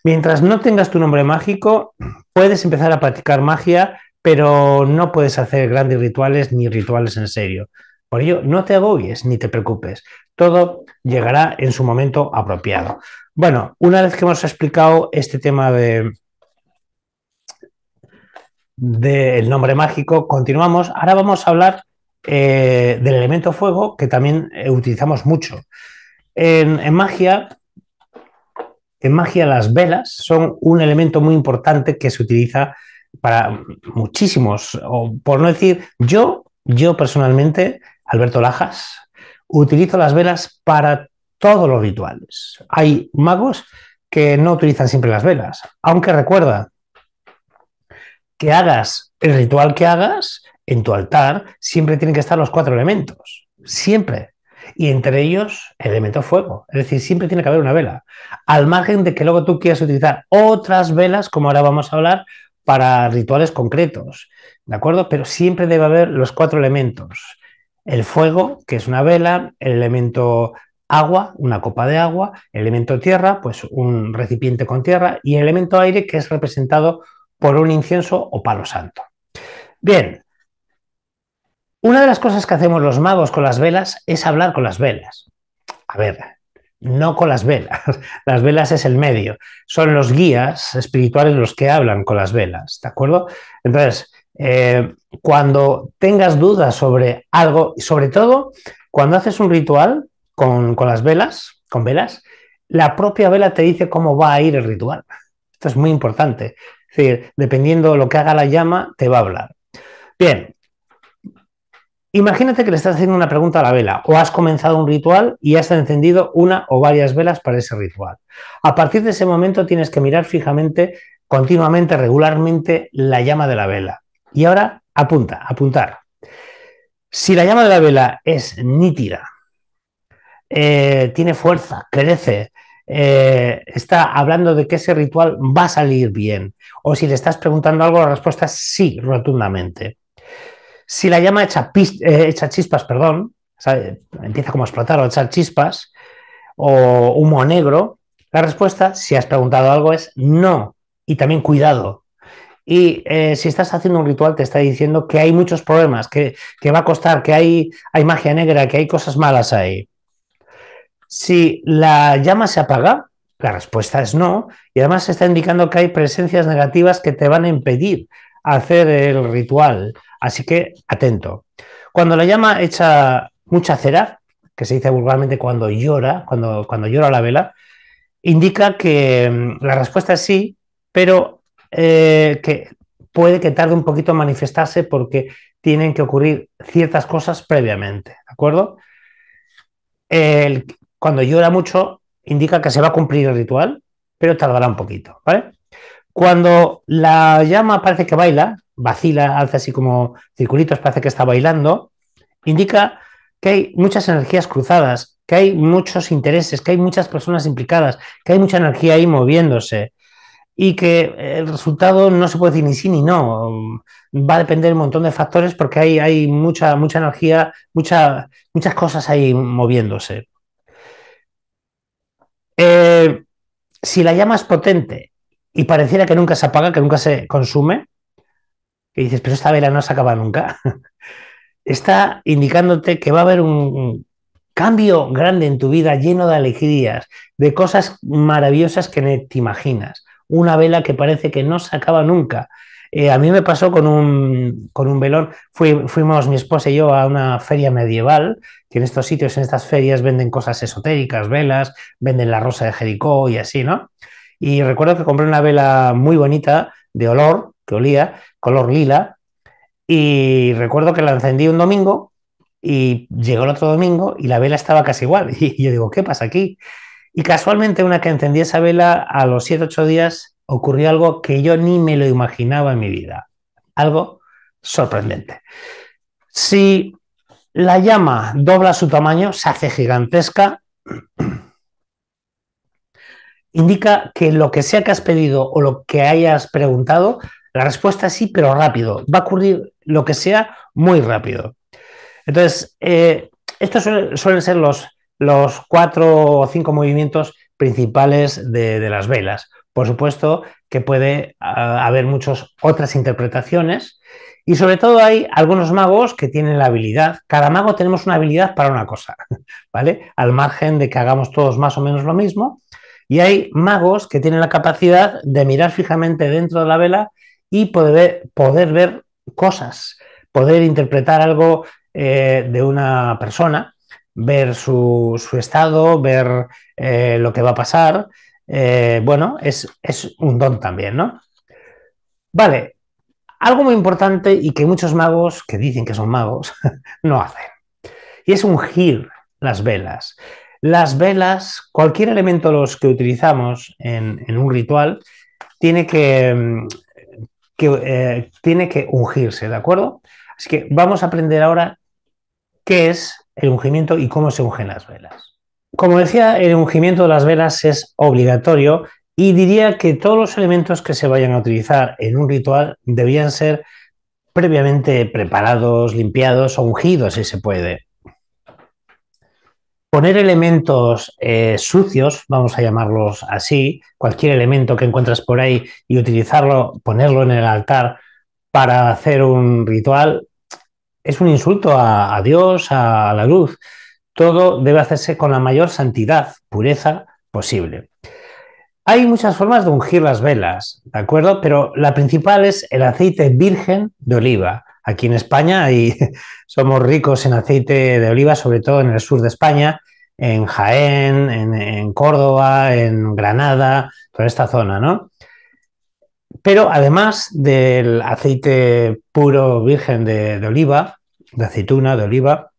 Mientras no tengas tu nombre mágico, puedes empezar a practicar magia, pero no puedes hacer grandes rituales ni rituales en serio. Por ello, no te agobies ni te preocupes. Todo llegará en su momento apropiado. Bueno, una vez que hemos explicado este tema de, del nombre mágico. Continuamos. Ahora vamos a hablar eh, del elemento fuego, que también eh, utilizamos mucho. En, en, magia, en magia, las velas son un elemento muy importante que se utiliza para muchísimos, o por no decir, yo, yo personalmente, Alberto Lajas, utilizo las velas para todos los rituales. Hay magos que no utilizan siempre las velas, aunque recuerda, que hagas el ritual que hagas, en tu altar siempre tienen que estar los cuatro elementos, siempre. Y entre ellos, el elemento fuego. Es decir, siempre tiene que haber una vela. Al margen de que luego tú quieras utilizar otras velas, como ahora vamos a hablar, para rituales concretos. ¿De acuerdo? Pero siempre debe haber los cuatro elementos. El fuego, que es una vela, el elemento agua, una copa de agua, el elemento tierra, pues un recipiente con tierra, y el elemento aire, que es representado por un incienso o palo santo. Bien, una de las cosas que hacemos los magos con las velas es hablar con las velas. A ver, no con las velas. [LAUGHS] Las velas es el medio. Son los guías espirituales los que hablan con las velas, ¿de acuerdo? Entonces, eh, cuando tengas dudas sobre algo, sobre todo cuando haces un ritual con, con las velas, con velas, la propia vela te dice cómo va a ir el ritual. Esto es muy importante. Es decir, dependiendo de lo que haga la llama, te va a hablar. Bien, imagínate que le estás haciendo una pregunta a la vela o has comenzado un ritual y has encendido una o varias velas para ese ritual. A partir de ese momento tienes que mirar fijamente, continuamente, regularmente la llama de la vela. Y ahora apunta, apuntar. Si la llama de la vela es nítida, eh, tiene fuerza, crece, eh, está hablando de que ese ritual va a salir bien. O si le estás preguntando algo, la respuesta es sí, rotundamente. Si la llama echa, eh, chispas, perdón, empieza como a explotar o a echar chispas, o humo negro, la respuesta, si has preguntado algo, es no. Y también cuidado. Y eh, si estás haciendo un ritual, te está diciendo que hay muchos problemas, que, que va a costar, que hay, hay magia negra, que hay cosas malas ahí. Si la llama se apaga, la respuesta es no, y además se está indicando que hay presencias negativas que te van a impedir hacer el ritual, así que atento. Cuando la llama echa mucha cera, que se dice vulgarmente cuando llora, cuando, cuando llora la vela, indica que mm, la respuesta es sí, pero eh, que puede que tarde un poquito en manifestarse porque tienen que ocurrir ciertas cosas previamente, ¿de acuerdo? El, cuando llora mucho, indica que se va a cumplir el ritual, pero tardará un poquito, Cuando la llama parece que baila, vacila, alza así como circulitos, parece que está bailando, indica que hay muchas energías cruzadas, que hay muchos intereses, que hay muchas personas implicadas, que hay mucha energía ahí moviéndose y que el resultado no se puede decir ni sí ni no. Va a depender un montón de factores porque hay, hay mucha, mucha energía, muchas muchas cosas ahí moviéndose. Eh, si la llama es potente y pareciera que nunca se apaga, que nunca se consume, y dices, pero esta vela no se acaba nunca, [LAUGHS] está indicándote que va a haber un cambio grande en tu vida, lleno de alegrías, de cosas maravillosas que no te imaginas. Una vela que parece que no se acaba nunca eh, a mí me pasó con un, velón. fuimos mi esposa y yo a una feria medieval, que en estos sitios, en estas ferias, venden cosas esotéricas, velas, venden la rosa de Jericó y así, ¿no? Y recuerdo que compré una vela muy bonita, de olor, que olía, color lila, y recuerdo que la encendí un domingo y llegó el otro domingo y la vela estaba casi igual. [LAUGHS] Y yo digo, ¿qué pasa aquí? Y casualmente una que encendí esa vela a los 7, 8 días ocurrió algo que yo ni me lo imaginaba en mi vida. Algo sorprendente. Si la llama dobla su tamaño, se hace gigantesca, [CLEARS THROAT] indica que lo que sea que has pedido o lo que hayas preguntado, la respuesta es sí, pero rápido. Va a ocurrir lo que sea muy rápido. Entonces, eh, estos suelen, ser los, cuatro o cinco movimientos principales de las velas. Por supuesto que puede ah, haber muchas otras interpretaciones y sobre todo hay algunos magos que tienen la habilidad. Cada mago tenemos una habilidad para una cosa, [LAUGHS] ¿vale? Al margen de que hagamos todos más o menos lo mismo. Y hay magos que tienen la capacidad de mirar fijamente dentro de la vela y poder, poder ver cosas, poder interpretar algo eh, de una persona, ver su, estado, ver eh, lo que va a pasar. Eh, bueno, es, un don también, ¿no? Vale, algo muy importante y que muchos magos que dicen que son magos [LAUGHS] no hacen. Y es ungir las velas. Las velas, cualquier elemento los que utilizamos en, un ritual, tiene que, mm, eh, tiene que ungirse, ¿de acuerdo? Así que vamos a aprender ahora qué es el ungimiento y cómo se ungen las velas. Como decía, el ungimiento de las velas es obligatorio y diría que todos los elementos que se vayan a utilizar en un ritual debían ser previamente preparados, limpiados o ungidos, si se puede. Poner elementos eh, sucios, vamos a llamarlos así, cualquier elemento que encuentras por ahí y utilizarlo, ponerlo en el altar para hacer un ritual, es un insulto a Dios, a la luz todo debe hacerse con la mayor santidad, pureza posible. Hay muchas formas de ungir las velas, ¿de acuerdo? Pero la principal es el aceite virgen de oliva. Aquí en España y [LAUGHS] somos ricos en aceite de oliva, sobre todo en el sur de España, en Jaén, en, Córdoba, en Granada, toda esta zona, ¿no? Pero además del aceite puro virgen de oliva, de aceituna, de oliva,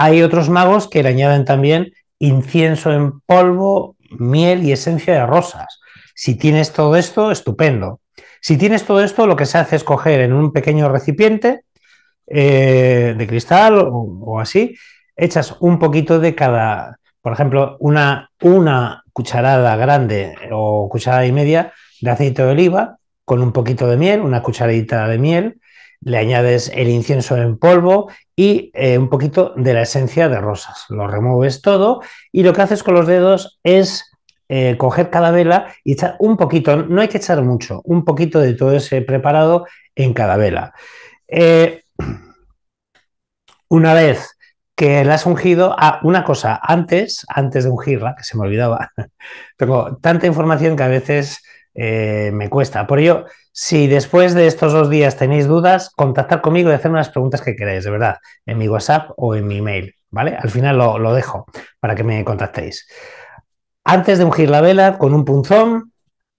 hay otros magos que le añaden también incienso en polvo, miel y esencia de rosas. Si tienes todo esto, estupendo. Si tienes todo esto, lo que se hace es coger en un pequeño recipiente eh, de cristal o, así, echas un poquito de cada, por ejemplo, una, una cucharada grande o cucharada y media de aceite de oliva con un poquito de miel, una cucharadita de miel, le añades el incienso en polvo y eh, un poquito de la esencia de rosas. Lo remueves todo y lo que haces con los dedos es eh, coger cada vela y echar un poquito, no hay que echar mucho, un poquito de todo ese preparado en cada vela. Eh, [CLEARS THROAT] una vez que la has ungido, ah, una cosa, antes, antes de ungirla, que se me olvidaba, [LAUGHS] tengo tanta información que a veces eh, me cuesta. Por ello, si después de estos dos días tenéis dudas, contactad conmigo y hacerme las preguntas que queráis, de verdad, en mi WhatsApp o en mi email, ¿vale? Al final lo, dejo para que me contactéis. Antes de ungir la vela con un punzón,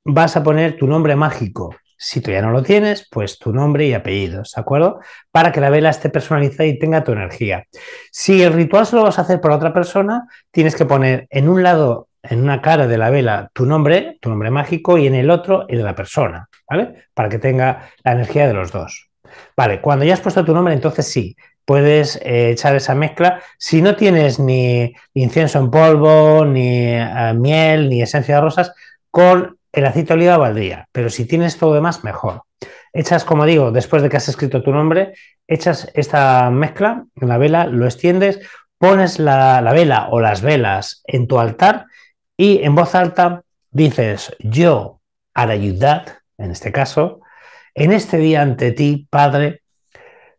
vas a poner tu nombre mágico. Si tú ya no lo tienes, pues tu nombre y apellidos, ¿de acuerdo? Para que la vela esté personalizada y tenga tu energía. Si el ritual solo vas a hacer por otra persona, tienes que poner en un lado en una cara de la vela tu nombre, tu nombre mágico, y en el otro el de la persona, ¿vale? Para que tenga la energía de los dos. Vale, cuando ya has puesto tu nombre, entonces sí, puedes eh, echar esa mezcla. Si no tienes ni incienso en polvo, ni eh, miel, ni esencia de rosas, con el aceite de oliva valdría, pero si tienes todo demás, mejor. Echas, como digo, después de que has escrito tu nombre, echas esta mezcla en la vela, lo extiendes, pones la vela o las velas en tu altar y en voz alta dices, yo, Arayudad, en este caso, en este día ante ti, Padre,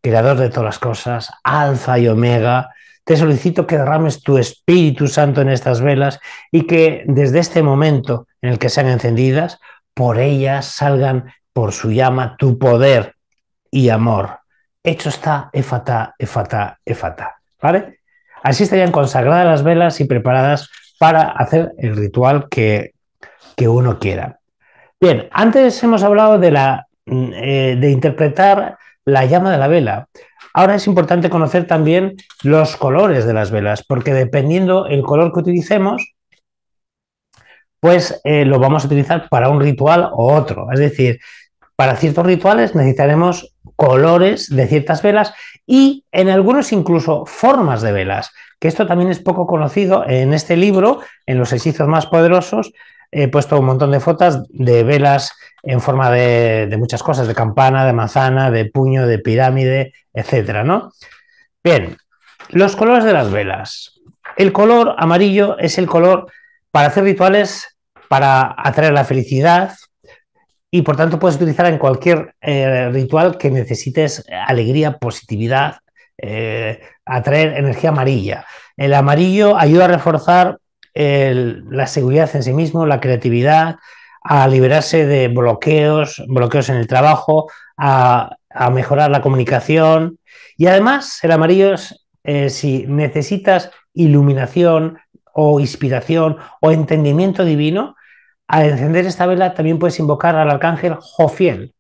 creador de todas las cosas, alfa y omega, te solicito que derrames tu Espíritu Santo en estas velas y que desde este momento en el que sean encendidas, por ellas salgan por su llama tu poder y amor. Hecho está, efata, efata, efata. ¿Vale? Así estarían consagradas las velas y preparadas para hacer el ritual que, uno quiera. Bien, antes hemos hablado de, la, eh, de interpretar la llama de la vela. Ahora es importante conocer también los colores de las velas, porque dependiendo el color que utilicemos, pues eh, lo vamos a utilizar para un ritual o otro. Es decir, para ciertos rituales necesitaremos colores de ciertas velas y en algunos incluso formas de velas que esto también es poco conocido en este libro, en los hechizos más poderosos, he puesto un montón de fotos de velas en forma de, muchas cosas, de campana, de manzana, de puño, de pirámide, etcétera, ¿no? Bien, los colores de las velas. El color amarillo es el color para hacer rituales, para atraer la felicidad y por tanto puedes utilizar en cualquier eh, ritual que necesites alegría, positividad, eh, atraer energía amarilla. El amarillo ayuda a reforzar la seguridad en sí mismo, la creatividad, a liberarse de bloqueos, bloqueos en el trabajo, a, mejorar la comunicación. Y además, el amarillo es, eh, si necesitas iluminación o inspiración o entendimiento divino, al encender esta vela también puedes invocar al arcángel Jofiel.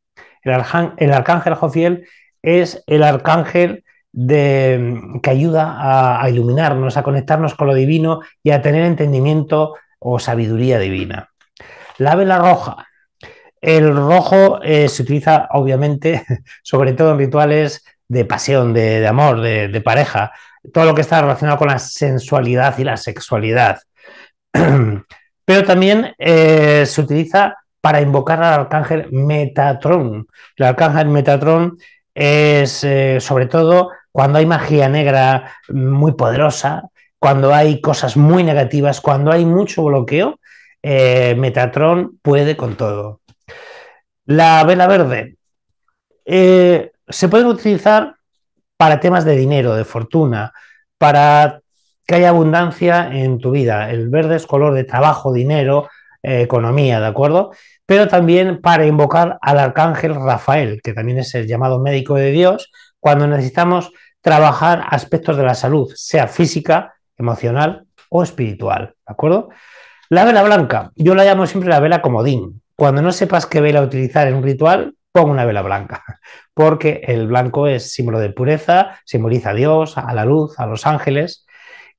El, el arcángel Jofiel es el arcángel de, que ayuda a, iluminarnos, a conectarnos con lo divino y a tener entendimiento o sabiduría divina. La vela roja. El rojo eh, se utiliza obviamente [LAUGHS] sobre todo en rituales de pasión, de, amor, de, pareja, todo lo que está relacionado con la sensualidad y la sexualidad. [CLEARS THROAT] Pero también eh, se utiliza para invocar al arcángel Metatron. El arcángel Metatron es eh, sobre todo cuando hay magia negra muy poderosa, cuando hay cosas muy negativas, cuando hay mucho bloqueo, eh, Metatron puede con todo. La vela verde eh, se puede utilizar para temas de dinero, de fortuna, para que haya abundancia en tu vida. El verde es color de trabajo, dinero, eh, economía, ¿de acuerdo? Pero también para invocar al arcángel Rafael, que también es el llamado médico de Dios, cuando necesitamos trabajar aspectos de la salud, sea física, emocional o espiritual, ¿de acuerdo? La vela blanca, yo la llamo siempre la vela comodín. Cuando no sepas qué vela utilizar en un ritual, pon una vela blanca, [LAUGHS] porque el blanco es símbolo de pureza, simboliza a Dios, a la luz, a los ángeles,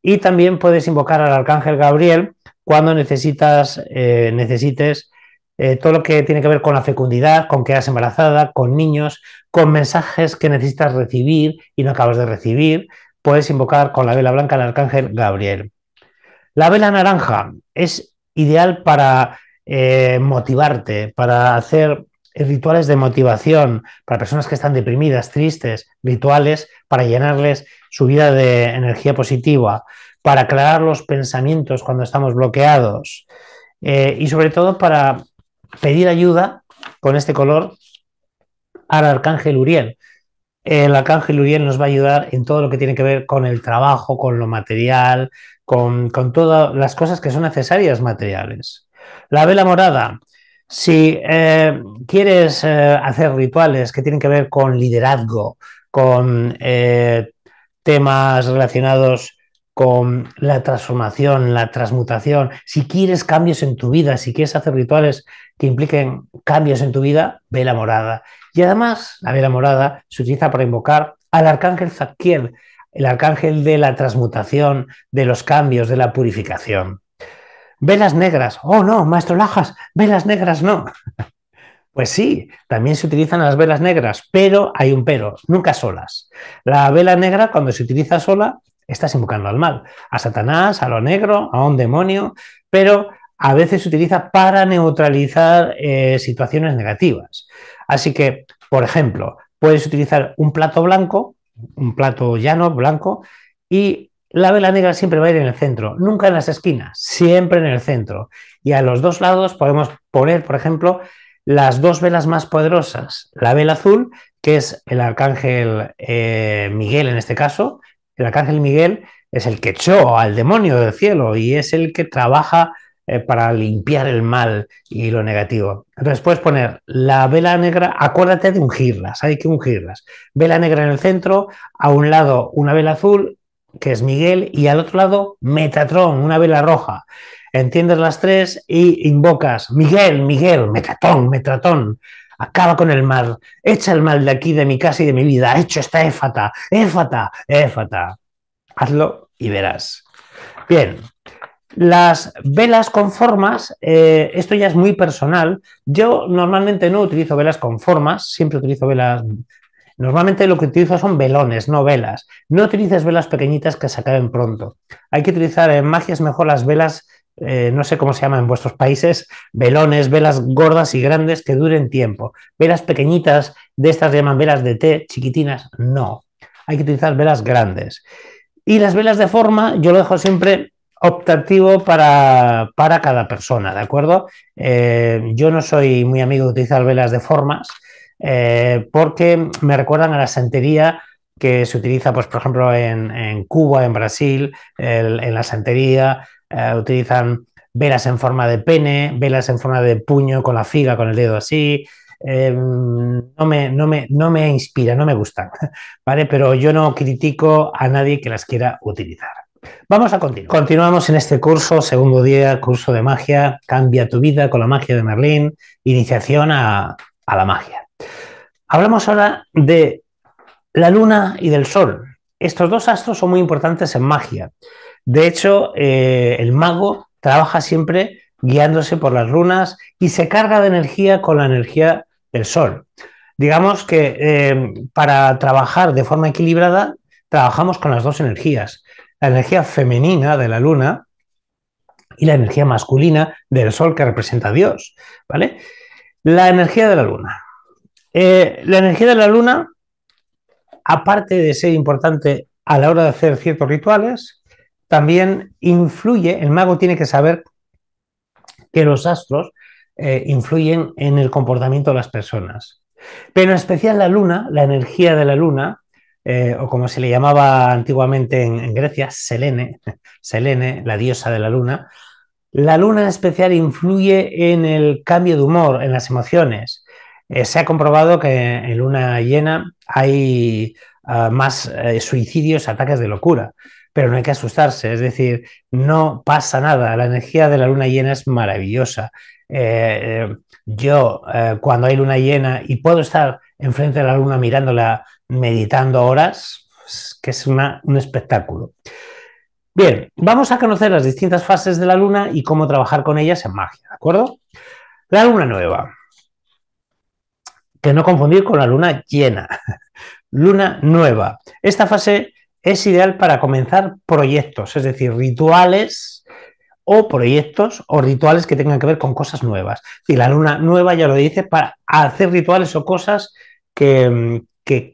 y también puedes invocar al arcángel Gabriel cuando necesitas, eh, necesites eh, todo lo que tiene que ver con la fecundidad, con quedas embarazada, con niños, con mensajes que necesitas recibir y no acabas de recibir, puedes invocar con la vela blanca al arcángel Gabriel. La vela naranja es ideal para eh, motivarte, para hacer rituales de motivación para personas que están deprimidas, tristes, rituales para llenarles su vida de energía positiva, para aclarar los pensamientos cuando estamos bloqueados eh, y sobre todo para pedir ayuda con este color al arcángel Uriel. El arcángel Uriel nos va a ayudar en todo lo que tiene que ver con el trabajo, con lo material, con, todas las cosas que son necesarias materiales. La vela morada. Si eh, quieres eh, hacer rituales que tienen que ver con liderazgo, con eh, temas relacionados con la transformación, la transmutación. Si quieres cambios en tu vida, si quieres hacer rituales que impliquen cambios en tu vida, vela morada. Y además, la vela morada se utiliza para invocar al arcángel Zadkiel, el arcángel de la transmutación, de los cambios, de la purificación. Velas negras, oh no, maestro Lajas, velas negras no. [LAUGHS] Pues sí, también se utilizan las velas negras, pero hay un pero, nunca solas. La vela negra, cuando se utiliza sola, estás invocando al mal, a Satanás, a lo negro, a un demonio, pero a veces se utiliza para neutralizar eh, situaciones negativas. Así que, por ejemplo, puedes utilizar un plato blanco, un plato llano, blanco, y la vela negra siempre va a ir en el centro, nunca en las esquinas, siempre en el centro. Y a los dos lados podemos poner, por ejemplo, las dos velas más poderosas, la vela azul, que es el arcángel eh, Miguel en este caso, la cárcel Miguel es el que echó al demonio del cielo y es el que trabaja eh, para limpiar el mal y lo negativo. Entonces puedes poner la vela negra, acuérdate de ungirlas, hay que ungirlas. Vela negra en el centro, a un lado una vela azul, que es Miguel, y al otro lado Metatrón, una vela roja. Entiendes las tres y invocas Miguel, Miguel, Metatrón, Metatron acaba con el mal, echa el mal de aquí, de mi casa y de mi vida, hecho esta éfata, éfata, éfata. Hazlo y verás. Bien, las velas con formas, eh, esto ya es muy personal. Yo normalmente no utilizo velas con formas, siempre utilizo velas. Normalmente lo que utilizo son velones, no velas. No utilices velas pequeñitas que se acaben pronto. Hay que utilizar en magias mejor las velas eh, no sé cómo se llaman en vuestros países, velones, velas gordas y grandes que duren tiempo. Velas pequeñitas, de estas llaman velas de té, chiquitinas, no. Hay que utilizar velas grandes. Y las velas de forma, yo lo dejo siempre optativo para, cada persona, ¿de acuerdo? Eh, yo no soy muy amigo de utilizar velas de formas eh, porque me recuerdan a la santería que se utiliza, pues, por ejemplo, en, Cuba, en Brasil, en la santería, eh, utilizan velas en forma de pene, velas en forma de puño con la figa, con el dedo así. Em, no, me, no, me, no me inspira, no me gusta. [LAUGHS] ¿vale? Pero yo no critico a nadie que las quiera utilizar. Vamos a continuar. Continuamos en este curso, segundo día, curso de magia, cambia tu vida con la magia de Merlín, iniciación a la magia. Hablamos ahora de la luna y del sol. Estos dos astros son muy importantes en magia. De hecho, eh, el mago trabaja siempre guiándose por las lunas y se carga de energía con la energía del sol. Digamos que eh, para trabajar de forma equilibrada, trabajamos con las dos energías, la energía femenina de la luna y la energía masculina del sol que representa a Dios, ¿vale? La energía de la luna. Eh, la energía de la luna aparte de ser importante a la hora de hacer ciertos rituales, también influye, el mago tiene que saber que los astros eh, influyen en el comportamiento de las personas. Pero en especial la luna, la energía de la luna, eh, o como se le llamaba antiguamente en, Grecia, Selene, [LAUGHS] Selene, la diosa de la luna, la luna en especial influye en el cambio de humor, en las emociones. Eh, se ha comprobado que en luna llena hay ah, más eh, suicidios, ataques de locura, pero no hay que asustarse, es decir, no pasa nada, la energía de la luna llena es maravillosa. Eh, yo, cuando hay luna llena y puedo estar enfrente de la luna mirándola, meditando horas, pues, que es un espectáculo. Bien, vamos a conocer las distintas fases de la luna y cómo trabajar con ellas en magia, ¿de acuerdo? La luna nueva que no confundir con la luna llena, [LAUGHS] luna nueva. Esta fase es ideal para comenzar proyectos, es decir, rituales o proyectos o rituales que tengan que ver con cosas nuevas. Y la luna nueva ya lo dice, para hacer rituales o cosas que,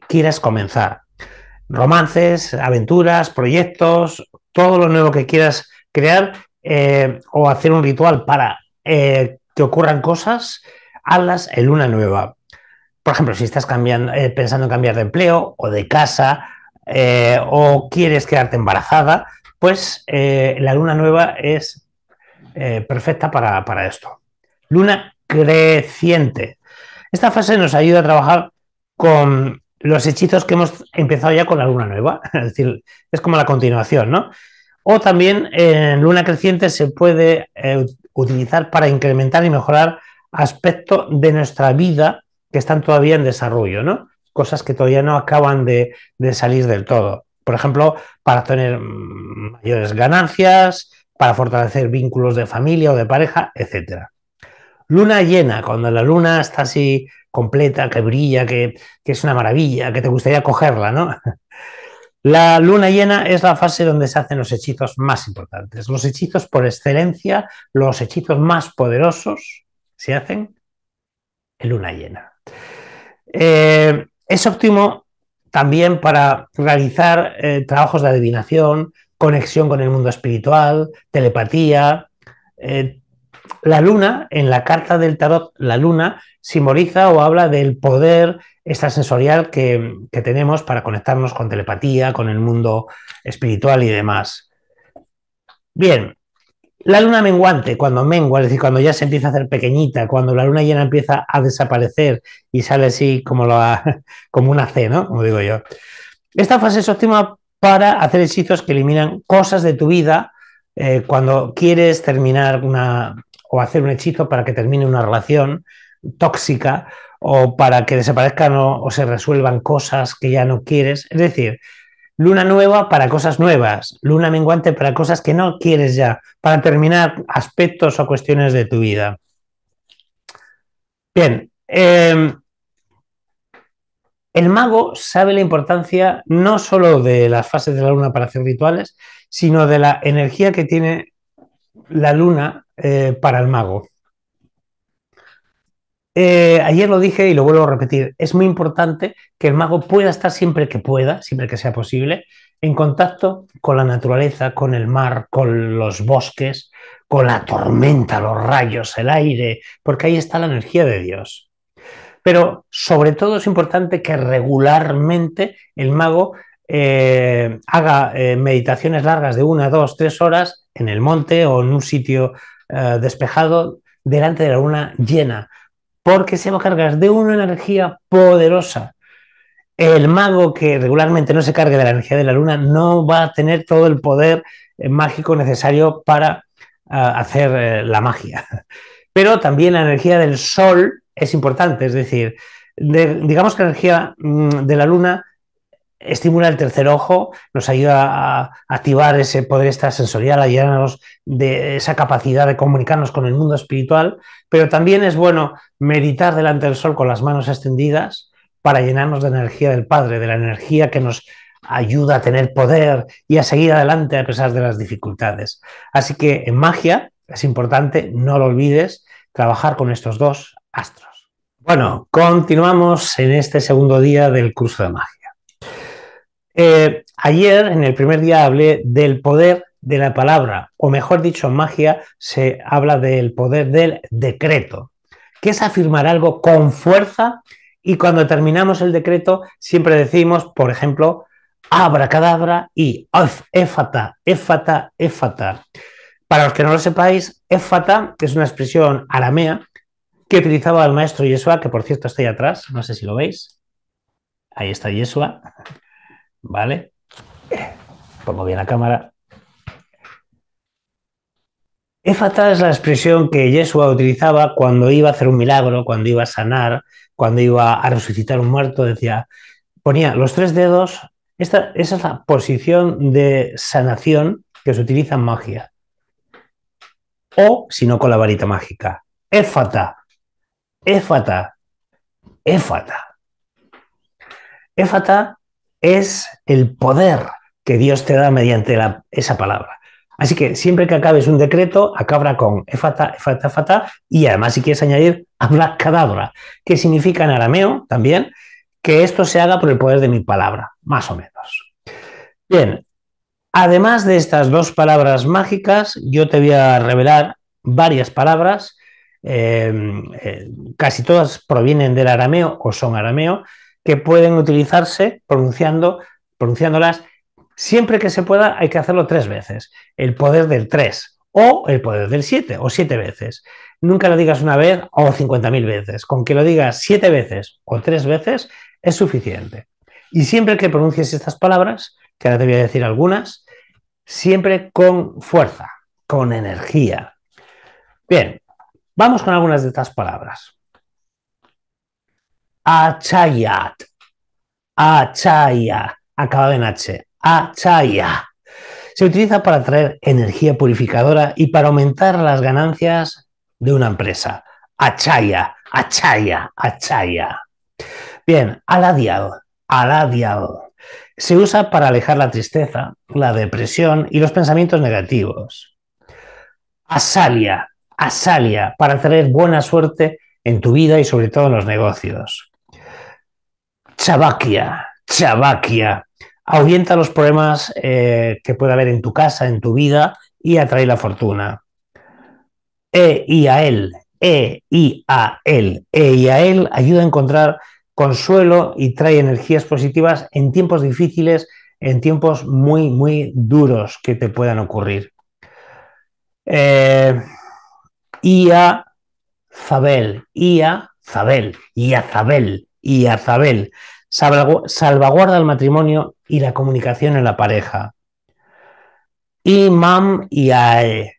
quieras comenzar. Romances, aventuras, proyectos, todo lo nuevo que quieras crear eh, o hacer un ritual para eh, que ocurran cosas, hazlas en luna nueva por ejemplo, si estás eh, pensando en cambiar de empleo o de casa eh, o quieres quedarte embarazada, pues eh, la luna nueva es perfecta para, esto. Luna creciente. Esta fase nos ayuda a trabajar con los hechizos que hemos empezado ya con la luna nueva, [LAUGHS] es decir, es como la continuación, ¿no? O también en luna creciente se puede utilizar para incrementar y mejorar aspectos de nuestra vida que están todavía en desarrollo, ¿no? Cosas que todavía no acaban de, salir del todo. Por ejemplo, para tener mm, mayores ganancias, para fortalecer vínculos de familia o de pareja, etc. Luna llena, cuando la luna está así completa, que brilla, que, que es una maravilla, que te gustaría cogerla, ¿no? [LAUGHS] La luna llena es la fase donde se hacen los hechizos más importantes. Los hechizos por excelencia, los hechizos más poderosos, se hacen en luna llena. Eh, es óptimo también para realizar eh, trabajos de adivinación, conexión con el mundo espiritual, telepatía. Eh, la luna, en la carta del tarot, la luna simboliza o habla del poder extrasensorial que tenemos para conectarnos con telepatía, con el mundo espiritual y demás. Bien, la luna menguante, cuando mengua, es decir, cuando ya se empieza a hacer pequeñita, cuando la luna llena empieza a desaparecer y sale así como, [LAUGHS] una C, ¿no? Como digo yo. Esta fase es óptima para hacer hechizos que eliminan cosas de tu vida eh, cuando quieres terminar una o hacer un hechizo para que termine una relación tóxica o para que desaparezcan o se resuelvan cosas que ya no quieres. Es decir, Luna nueva para cosas nuevas, luna menguante para cosas que no quieres ya, para terminar aspectos o cuestiones de tu vida. Bien, em, el mago sabe la importancia no solo de las fases de la luna para hacer rituales, sino de la energía que tiene la luna eh, para el mago. Eh, ayer lo dije y lo vuelvo a repetir, es muy importante que el mago pueda estar siempre que pueda, siempre que sea posible, en contacto con la naturaleza, con el mar, con los bosques, con la tormenta, los rayos, el aire, porque ahí está la energía de Dios. Pero sobre todo es importante que regularmente el mago eh, haga eh, meditaciones largas de una, dos, tres horas en el monte o en un sitio despejado delante de la luna llena, porque se va a cargar de una energía poderosa. El mago que regularmente no se cargue de la energía de la luna no va a tener todo el poder eh, mágico necesario para ah, hacer eh, la magia. [LAUGHS] Pero también la energía del sol es importante, es decir, digamos que la energía mm, de la luna estimula el tercer ojo, nos ayuda a activar ese poder extrasensorial, a llenarnos de esa capacidad de comunicarnos con el mundo espiritual, pero también es bueno meditar delante del sol con las manos extendidas para llenarnos de energía del Padre, de la energía que nos ayuda a tener poder y a seguir adelante a pesar de las dificultades. Así que en magia es importante, no lo olvides, trabajar con estos dos astros. Bueno, continuamos en este segundo día del curso de magia. Eh, ayer, en el primer día, hablé del poder de la palabra, o mejor dicho, en magia se habla del poder del decreto, que es afirmar algo con fuerza y cuando terminamos el decreto siempre decimos, por ejemplo, abracadabra y efata, efata, efata. Para los que no lo sepáis, efata es una expresión aramea que utilizaba el maestro Yeshua, que por cierto está ahí atrás, no sé si lo veis. Ahí está Yeshua. ¿Vale? Pongo bien la cámara. Éfata es la expresión que Yeshua utilizaba cuando iba a hacer un milagro, cuando iba a sanar, cuando iba a resucitar un muerto. Decía, ponía los tres dedos. Esta, esa es la posición de sanación que se utiliza en magia. O, si no, con la varita mágica. Éfata. Éfata. Éfata. Éfata es el poder que Dios te da mediante esa palabra. Así que siempre que acabes un decreto, acabra con efata, efata, efata, y además si quieres añadir [LAUGHS] habla cadabra, que significa en arameo también que esto se haga por el poder de mi palabra, más o menos. Bien, además de estas dos palabras mágicas, yo te voy a revelar varias palabras, eh, eh, casi todas provienen del arameo o son arameo, que pueden utilizarse pronunciándolas siempre que se pueda, hay que hacerlo tres veces. El poder del 3 o el poder del 7 o siete veces. Nunca lo digas una vez o 50.000 veces. Con que lo digas siete veces o tres veces es suficiente. Y siempre que pronuncies estas palabras, que ahora te voy a decir algunas, siempre con fuerza, con energía. Bien, vamos con algunas de estas palabras. Achayat. Achaya. Acabado en H. Achaya. Se utiliza para traer energía purificadora y para aumentar las ganancias de una empresa. Achaya. Achaya. Achaya. Bien, aladiado. Aladiado se usa para alejar la tristeza, la depresión y los pensamientos negativos. Asalia, asalia, para traer buena suerte en tu vida y sobre todo en los negocios. Chavaquia, Chavaquia. Ahuyenta los problemas eh, que pueda haber en tu casa, en tu vida y atrae la fortuna. E y a él, E y a él, E y a él ayuda a encontrar consuelo y trae energías positivas en tiempos difíciles, en tiempos muy, muy duros que te puedan ocurrir. Eh, y a Zabel, y a Zabel, y a Zabel y Azabel, salvaguarda el matrimonio y la comunicación en la pareja. Imam y Ae.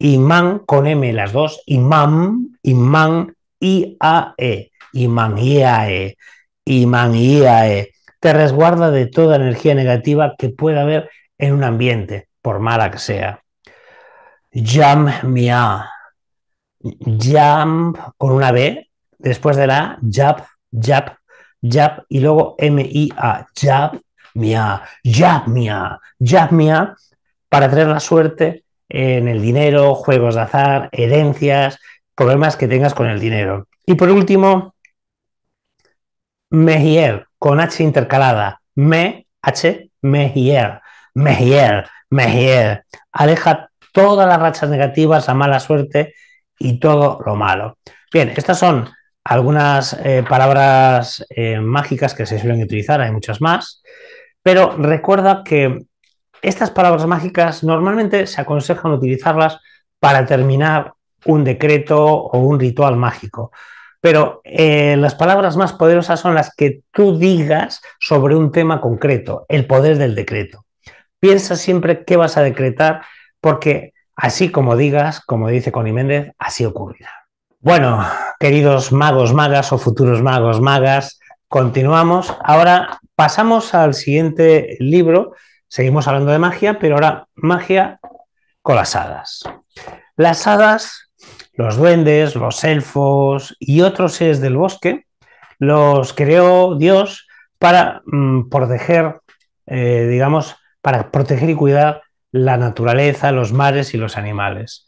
Imán con M las dos. Imam, Imán y Imam Imán y Ae. Imán y Te resguarda de toda energía negativa que pueda haber en un ambiente, por mala que sea. Jam Mia. Jam con una B. Después de la Yap. Jap, jap, y luego M-I-A, Jab, Mia, jap, Mia, jap, Mia, para tener la suerte en el dinero, juegos de azar, herencias, problemas que tengas con el dinero. Y por último, Mejier, con H intercalada, Me, H, Mejier, Mejier, Mejier, aleja todas las rachas negativas, la mala suerte y todo lo malo. Bien, estas son algunas eh, palabras eh, mágicas que se suelen utilizar, hay muchas más, pero recuerda que estas palabras mágicas normalmente se aconsejan utilizarlas para terminar un decreto o un ritual mágico. Pero eh, las palabras más poderosas son las que tú digas sobre un tema concreto, el poder del decreto. Piensa siempre qué vas a decretar, porque así como digas, como dice Connie Méndez, así ocurrirá. Bueno, queridos magos, magas o futuros magos, magas, continuamos. Ahora pasamos al siguiente libro. Seguimos hablando de magia, pero ahora magia con las hadas. Las hadas, los duendes, los elfos y otros seres del bosque los creó Dios para mm, proteger, eh, digamos, para proteger y cuidar la naturaleza, los mares y los animales.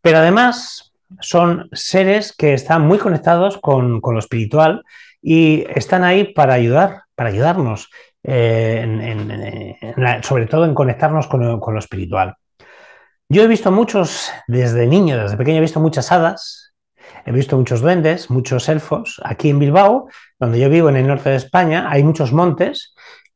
Pero además, son seres que están muy conectados con, lo espiritual y están ahí para ayudar, para ayudarnos, eh, sobre todo en conectarnos con, lo espiritual. Yo he visto muchos, desde niño, desde pequeño, he visto muchas hadas, he visto muchos duendes, muchos elfos. Aquí en Bilbao, donde yo vivo en el norte de España, hay muchos montes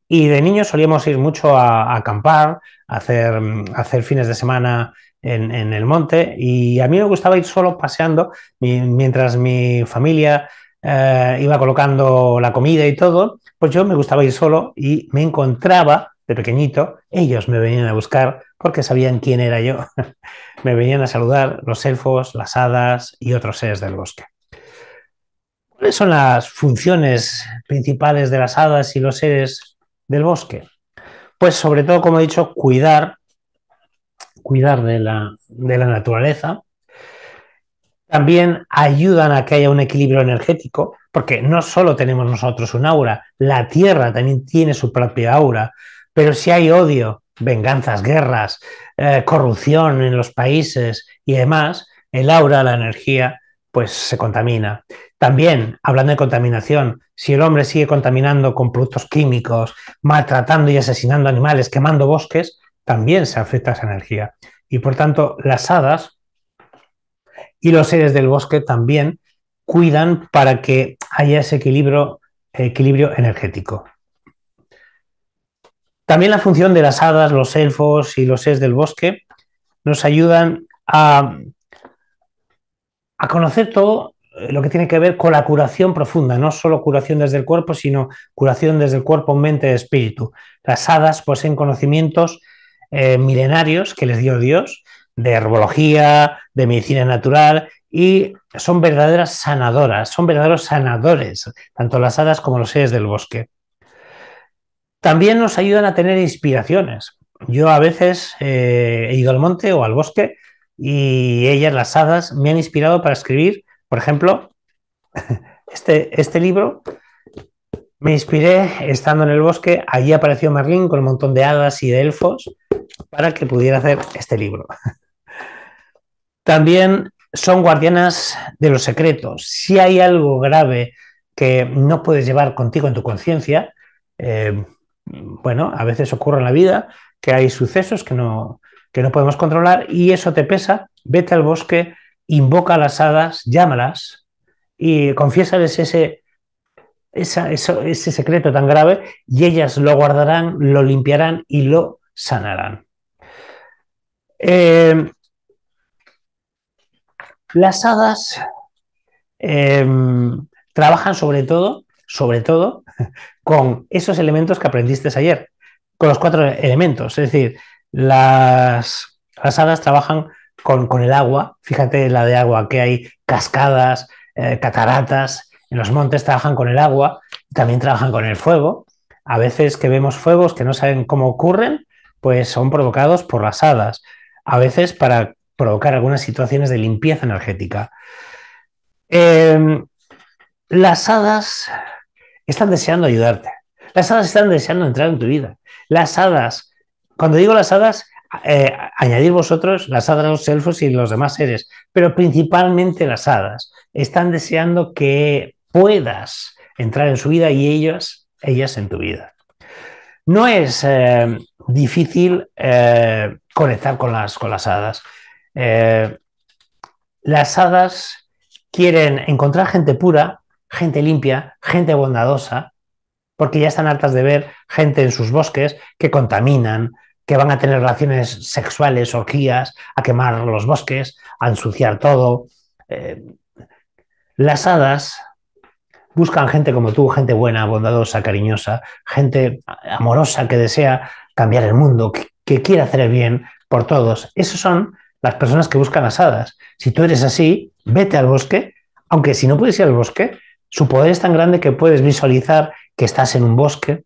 y de niño solíamos ir mucho a, acampar, mm, hacer fines de semana en, el monte y a mí me gustaba ir solo paseando mientras mi familia eh, iba colocando la comida y todo, pues yo me gustaba ir solo y me encontraba de pequeñito, ellos me venían a buscar porque sabían quién era yo. [LAUGHS] me venían a saludar los elfos, las hadas y otros seres del bosque. ¿Cuáles son las funciones principales de las hadas y los seres del bosque? Pues sobre todo, como he dicho, cuidar cuidar de la, naturaleza. También ayudan a que haya un equilibrio energético, porque no solo tenemos nosotros un aura, la Tierra también tiene su propia aura, pero si hay odio, venganzas, guerras, eh, corrupción en los países y demás, el aura, la energía, pues se contamina. También, hablando de contaminación, si el hombre sigue contaminando con productos químicos, maltratando y asesinando animales, quemando bosques, también se afecta a esa energía. Y por tanto, las hadas y los seres del bosque también cuidan para que haya ese equilibrio, equilibrio energético. También la función de las hadas, los elfos y los seres del bosque nos ayudan a, a conocer todo lo que tiene que ver con la curación profunda, no solo curación desde el cuerpo, sino curación desde el cuerpo, mente y espíritu. Las hadas poseen conocimientos eh, milenarios que les dio Dios, de herbología, de medicina natural, y son verdaderas sanadoras, son verdaderos sanadores, tanto las hadas como los seres del bosque. También nos ayudan a tener inspiraciones. Yo a veces eh, he ido al monte o al bosque y ellas, las hadas, me han inspirado para escribir, por ejemplo, [LAUGHS] este, este libro me inspiré estando en el bosque, allí apareció Merlín con un montón de hadas y de elfos para que pudiera hacer este libro. También son guardianas de los secretos. Si hay algo grave que no puedes llevar contigo en tu conciencia, eh, bueno, a veces ocurre en la vida que hay sucesos que no, que no podemos controlar y eso te pesa, vete al bosque, invoca a las hadas, llámalas y confiésales ese ese secreto tan grave y ellas lo guardarán, lo limpiarán y lo sanarán. Em, las hadas em, trabajan sobre todo, sobre todo, [LAUGHS] con esos elementos que aprendiste ayer, con los cuatro elementos. Es decir, las, las hadas trabajan con, el agua. Fíjate la de agua, que hay cascadas, eh, cataratas, en los montes trabajan con el agua, y también trabajan con el fuego. A veces que vemos fuegos que no saben cómo ocurren, pues son provocados por las hadas. A veces para provocar algunas situaciones de limpieza energética. Em, las hadas están deseando ayudarte. Las hadas están deseando entrar en tu vida. Las hadas, cuando digo las hadas, eh, añadir vosotros las hadas, los elfos y los demás seres, pero principalmente las hadas. Están deseando que puedas entrar en su vida y ellas, ellas en tu vida. No es eh, difícil eh, conectar con las, hadas. Eh, las hadas quieren encontrar gente pura, gente limpia, gente bondadosa, porque ya están hartas de ver gente en sus bosques que contaminan, que van a tener relaciones sexuales, orgías, a quemar los bosques, a ensuciar todo. las hadas buscan gente como tú, gente buena, bondadosa, cariñosa, gente amorosa que desea cambiar el mundo, que, quiere hacer el bien por todos. Esas son las personas que buscan las hadas. Si tú eres así, vete al bosque, aunque si no puedes ir al bosque, su poder es tan grande que puedes visualizar que estás en un bosque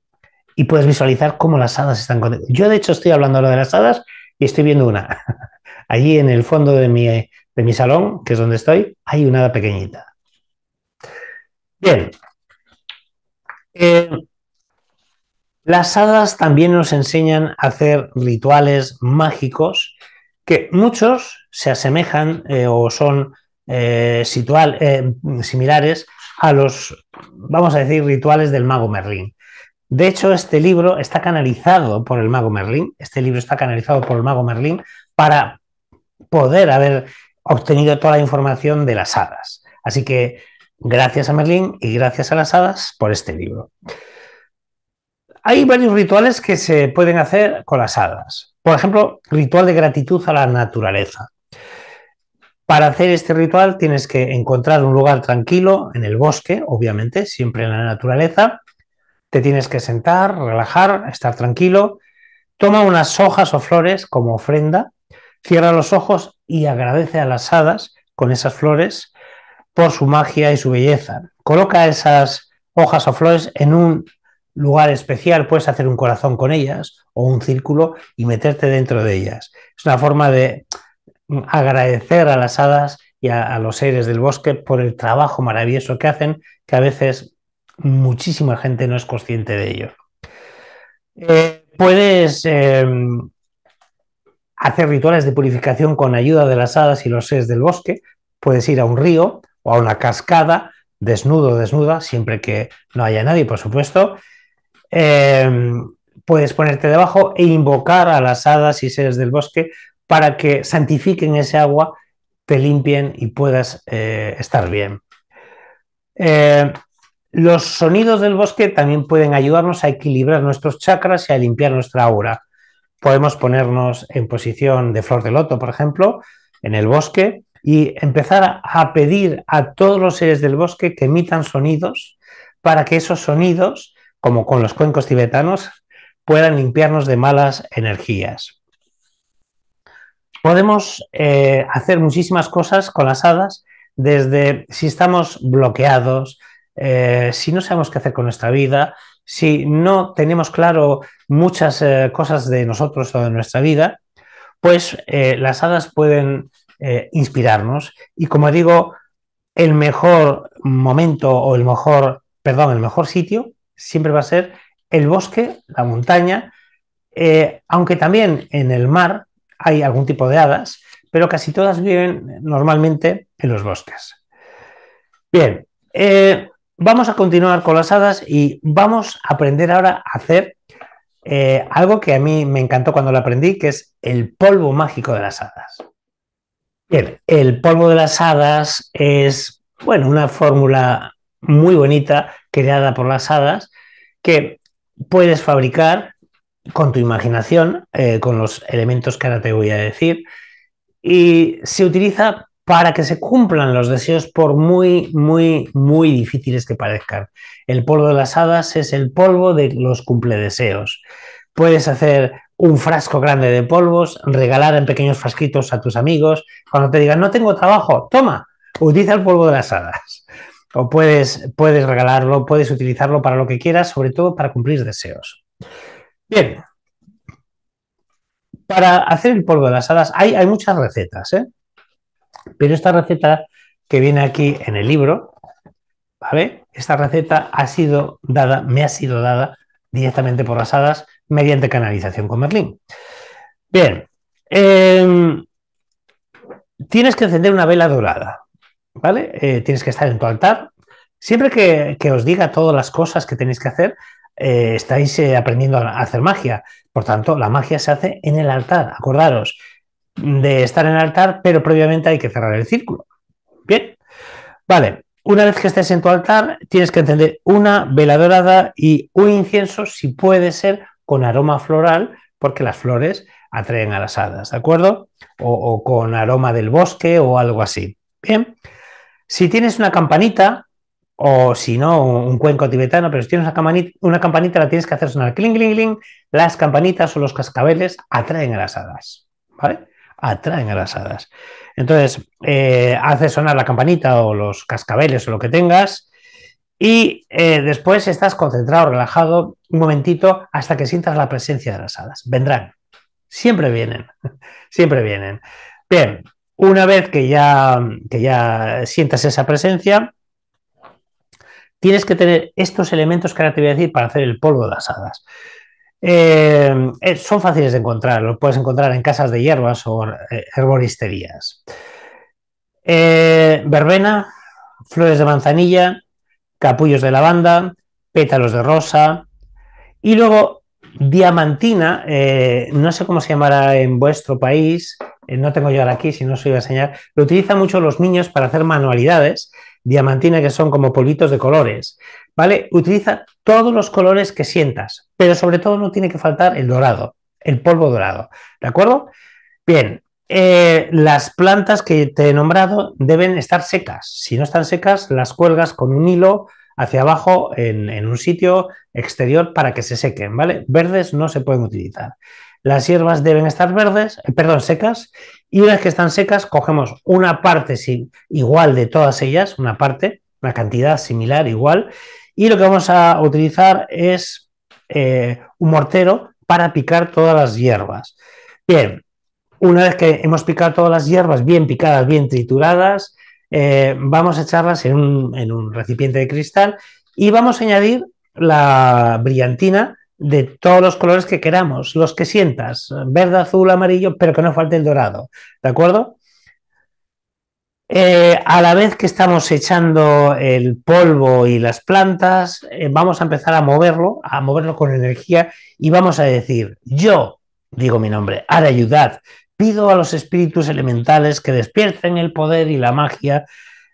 y puedes visualizar cómo las hadas están contentas. Yo de hecho estoy hablando ahora de las hadas y estoy viendo una. [LAUGHS] Allí en el fondo de mi, de mi salón, que es donde estoy, hay una hada pequeñita. Bien. Eh, las hadas también nos enseñan a hacer rituales mágicos que muchos se asemejan eh, o son eh, similares a los, vamos a decir, rituales del mago Merlín. De hecho, este libro está canalizado por el mago Merlín. Este libro está canalizado por el mago Merlín para poder haber obtenido toda la información de las hadas. Así que Gracias a Merlín y gracias a las hadas por este libro. Hay varios rituales que se pueden hacer con las hadas. Por ejemplo, ritual de gratitud a la naturaleza. Para hacer este ritual tienes que encontrar un lugar tranquilo, en el bosque, obviamente, siempre en la naturaleza. Te tienes que sentar, relajar, estar tranquilo. Toma unas hojas o flores como ofrenda, cierra los ojos y agradece a las hadas con esas flores por su magia y su belleza. Coloca esas hojas o flores en un lugar especial, puedes hacer un corazón con ellas o un círculo y meterte dentro de ellas. Es una forma de agradecer a las hadas y a, los seres del bosque por el trabajo maravilloso que hacen, que a veces muchísima gente no es consciente de ello. Eh, puedes em, hacer rituales de purificación con ayuda de las hadas y los seres del bosque, puedes ir a un río, o a una cascada, desnudo, desnuda, siempre que no haya nadie, por supuesto. Em, puedes ponerte debajo e invocar a las hadas y seres del bosque para que santifiquen ese agua, te limpien y puedas eh, estar bien. Eh, los sonidos del bosque también pueden ayudarnos a equilibrar nuestros chakras y a limpiar nuestra aura. Podemos ponernos en posición de flor de loto, por ejemplo, en el bosque, y empezar a pedir a todos los seres del bosque que emitan sonidos para que esos sonidos, como con los cuencos tibetanos, puedan limpiarnos de malas energías. Podemos eh, hacer muchísimas cosas con las hadas, desde si estamos bloqueados, eh, si no sabemos qué hacer con nuestra vida, si no tenemos claro muchas eh, cosas de nosotros o de nuestra vida, pues las hadas pueden eh, inspirarnos. Y como digo, el mejor momento o el mejor, perdón, el mejor sitio siempre va a ser el bosque, la montaña, eh, aunque también en el mar hay algún tipo de hadas, pero casi todas viven normalmente en los bosques. Bien, eh, vamos a continuar con las hadas y vamos a aprender ahora a hacer algo que a mí me encantó cuando lo aprendí, que es el polvo mágico de las hadas el polvo de las hadas es, bueno, una fórmula muy bonita creada por las hadas que puedes fabricar con tu imaginación, eh, con los elementos que ahora te voy a decir, y se utiliza para que se cumplan los deseos por muy, muy, muy difíciles que parezcan. El polvo de las hadas es el polvo de los cumpledeseos. Puedes hacer un frasco grande de polvos, regalar en pequeños frasquitos a tus amigos. Cuando te digan, no tengo trabajo, toma, utiliza el polvo de las hadas. O puedes, puedes regalarlo, puedes utilizarlo para lo que quieras, sobre todo para cumplir deseos. Bien, para hacer el polvo de las hadas hay, hay muchas recetas, ¿eh? pero esta receta que viene aquí en el libro, ¿vale? Esta receta ha sido dada, me ha sido dada directamente por las hadas mediante canalización con Merlín. Bien, em, tienes que encender una vela dorada, ¿vale? Eh, tienes que estar en tu altar. Siempre que, os diga todas las cosas que tenéis que hacer, eh, estáis eh, aprendiendo a hacer magia. Por tanto, la magia se hace en el altar. Acordaros de estar en el altar, pero previamente hay que cerrar el círculo. Bien, vale. Una vez que estés en tu altar, tienes que encender una vela dorada y un incienso, si puede ser con aroma floral, porque las flores atraen a las hadas, ¿de acuerdo? O, con aroma del bosque o algo así. Bien, si tienes una campanita, o si no, un cuenco tibetano, pero si tienes una campanita, una campanita la tienes que hacer sonar cling, cling, cling. Las campanitas o los cascabeles atraen a las hadas, ¿vale? Atraen a las hadas. Entonces, eh, hace sonar la campanita o los cascabeles o lo que tengas y eh, después estás concentrado, relajado, un momentito hasta que sientas la presencia de las hadas. Vendrán, siempre vienen, [LAUGHS] siempre vienen. Bien, una vez que ya, ya sientas esa presencia, tienes que tener estos elementos que ahora te voy a decir para hacer el polvo de las hadas. Eh, eh, son fáciles de encontrar, lo puedes encontrar en casas de hierbas o herboristerías. verbena, flores de manzanilla, Capullos de lavanda, pétalos de rosa. Y luego diamantina, eh, no sé cómo se llamará en vuestro país, eh, no tengo yo ahora aquí, si no os iba a enseñar, lo utilizan mucho los niños para hacer manualidades, diamantina que son como polvitos de colores, ¿vale? Utiliza todos los colores que sientas, pero sobre todo no tiene que faltar el dorado, el polvo dorado, ¿de acuerdo? Bien, eh, las plantas que te he nombrado deben estar secas. Si no están secas, las cuelgas con un hilo hacia abajo en, un sitio exterior para que se sequen, ¿vale? Verdes no se pueden utilizar. Las hierbas deben estar verdes, eh, perdón, secas, y una vez que están secas, cogemos una parte sin, igual de todas ellas, una parte, una cantidad similar, igual, y lo que vamos a utilizar es eh, un mortero para picar todas las hierbas. Bien, una vez que hemos picado todas las hierbas, bien picadas, bien trituradas, eh, vamos a echarlas en un, recipiente de cristal y vamos a añadir la brillantina de todos los colores que queramos, los que sientas, verde, azul, amarillo, pero que no falte el dorado, ¿de acuerdo? Eh, a la vez que estamos echando el polvo y las plantas, eh, vamos a empezar a moverlo, a moverlo con energía y vamos a decir, yo digo mi nombre, ayuda ayudad, Pido a los espíritus elementales que despierten el poder y la magia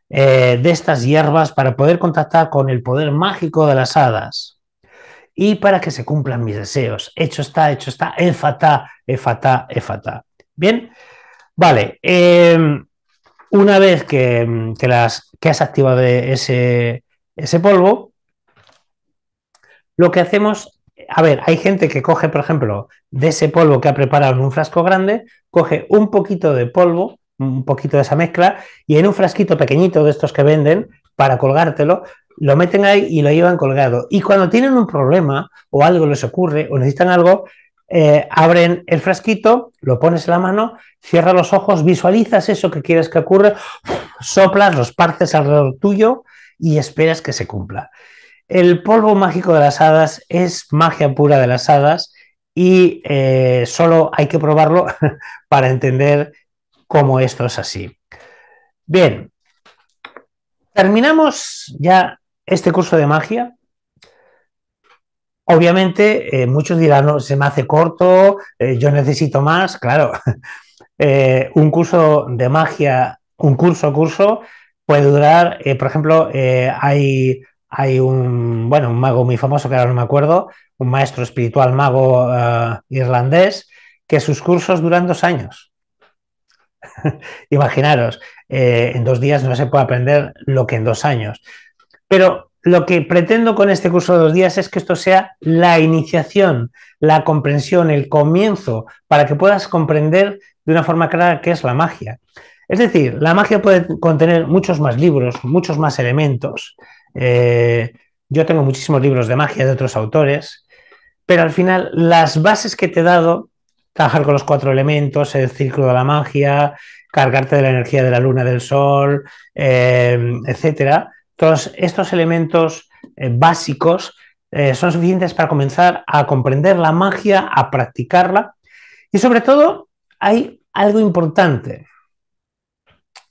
eh, de estas hierbas para poder contactar con el poder mágico de las hadas y para que se cumplan mis deseos. Hecho está, hecho está, Efata, efata, efata. Bien, vale. Em, una vez em, que, las, que has activado ese, ese polvo, lo que hacemos a ver, hay gente que coge, por ejemplo, de ese polvo que ha preparado en un frasco grande, coge un poquito de polvo, un poquito de esa mezcla, y en un frasquito pequeñito de estos que venden para colgártelo, lo meten ahí y lo llevan colgado. Y cuando tienen un problema o algo les ocurre o necesitan algo, eh, abren el frasquito, lo pones en la mano, cierras los ojos, visualizas eso que quieres que ocurra, soplas los partes alrededor tuyo y esperas que se cumpla. El polvo mágico de las hadas es magia pura de las hadas y eh, solo hay que probarlo [LAUGHS] para entender cómo esto es así. Bien, terminamos ya este curso de magia. Obviamente, eh, muchos dirán, no, se me hace corto, eh, yo necesito más, claro. [LAUGHS] un curso de magia, un curso, curso, puede durar, por ejemplo, hay hay un, mago muy famoso que ahora no me acuerdo, un maestro espiritual mago eh, irlandés, que sus cursos duran dos años. [LAUGHS] Imaginaros, eh, en dos días no se puede aprender lo que en dos años. Pero lo que pretendo con este curso de dos días es que esto sea la iniciación, la comprensión, el comienzo, para que puedas comprender de una forma clara qué es la magia. Es decir, la magia puede contener muchos más libros, muchos más elementos, eh, yo tengo muchísimos libros de magia de otros autores, pero al final las bases que te he dado, trabajar con los cuatro elementos, el círculo de la magia, cargarte de la energía de la luna, del sol, eh, etcétera, todos estos elementos eh, básicos son suficientes para comenzar a comprender la magia, a practicarla y sobre todo hay algo importante.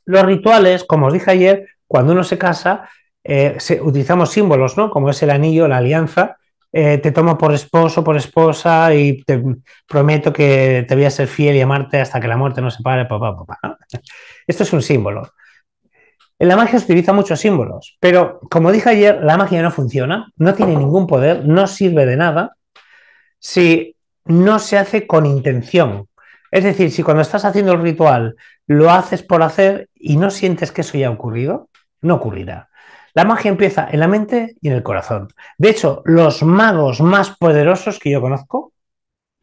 Los rituales, como os dije ayer, cuando uno se casa, eh, utilizamos símbolos, ¿no? Como es el anillo, la alianza, eh, te tomo por esposo, por esposa y te prometo que te voy a ser fiel y amarte hasta que la muerte nos separe, papá, papá. [LAUGHS] Esto es un símbolo. En la magia se utilizan muchos símbolos, pero como dije ayer, la magia no funciona, no tiene ningún poder, no sirve de nada si no se hace con intención. Es decir, si cuando estás haciendo el ritual lo haces por hacer y no sientes que eso ya ha ocurrido, no ocurrirá. La magia empieza en la mente y en el corazón. De hecho, los magos más poderosos que yo conozco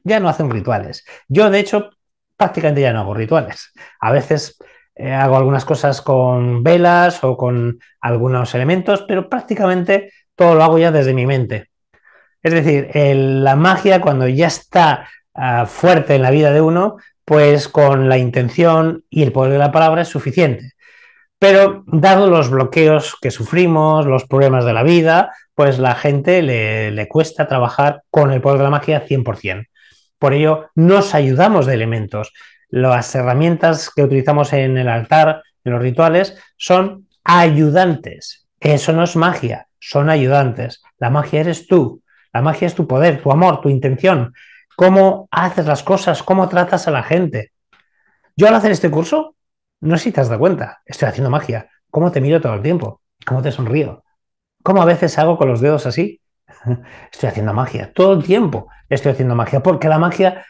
ya no hacen rituales. Yo, de hecho, prácticamente ya no hago rituales. A veces eh, hago algunas cosas con velas o con algunos elementos, pero prácticamente todo lo hago ya desde mi mente. Es decir, la magia cuando ya está ah, fuerte en la vida de uno, pues con la intención y el poder de la palabra es suficiente. Pero dado los bloqueos que sufrimos, los problemas de la vida, pues la gente le, le cuesta trabajar con el poder de la magia 100%. Por ello, nos ayudamos de elementos. Las herramientas que utilizamos en el altar, en los rituales, son ayudantes. Eso no es magia, son ayudantes. La magia eres tú. La magia es tu poder, tu amor, tu intención. Cómo haces las cosas, cómo tratas a la gente. Yo al hacer este curso no sé si te has dado cuenta, estoy haciendo magia. ¿Cómo te miro todo el tiempo? ¿Cómo te sonrío? ¿Cómo a veces hago con los dedos así? [LAUGHS] estoy haciendo magia. Todo el tiempo estoy haciendo magia porque la magia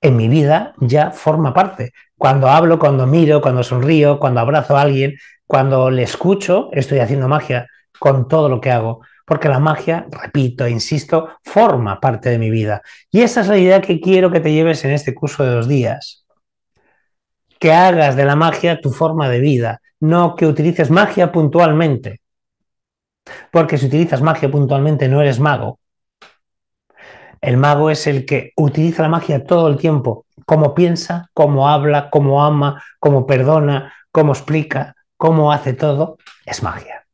en mi vida ya forma parte. Cuando hablo, cuando miro, cuando sonrío, cuando abrazo a alguien, cuando le escucho, estoy haciendo magia con todo lo que hago. Porque la magia, repito, insisto, forma parte de mi vida. Y esa es la idea que quiero que te lleves en este curso de dos días que hagas de la magia tu forma de vida, no que utilices magia puntualmente. Porque si utilizas magia puntualmente no eres mago. El mago es el que utiliza la magia todo el tiempo, como piensa, como habla, como ama, como perdona, cómo explica, cómo hace todo, es magia.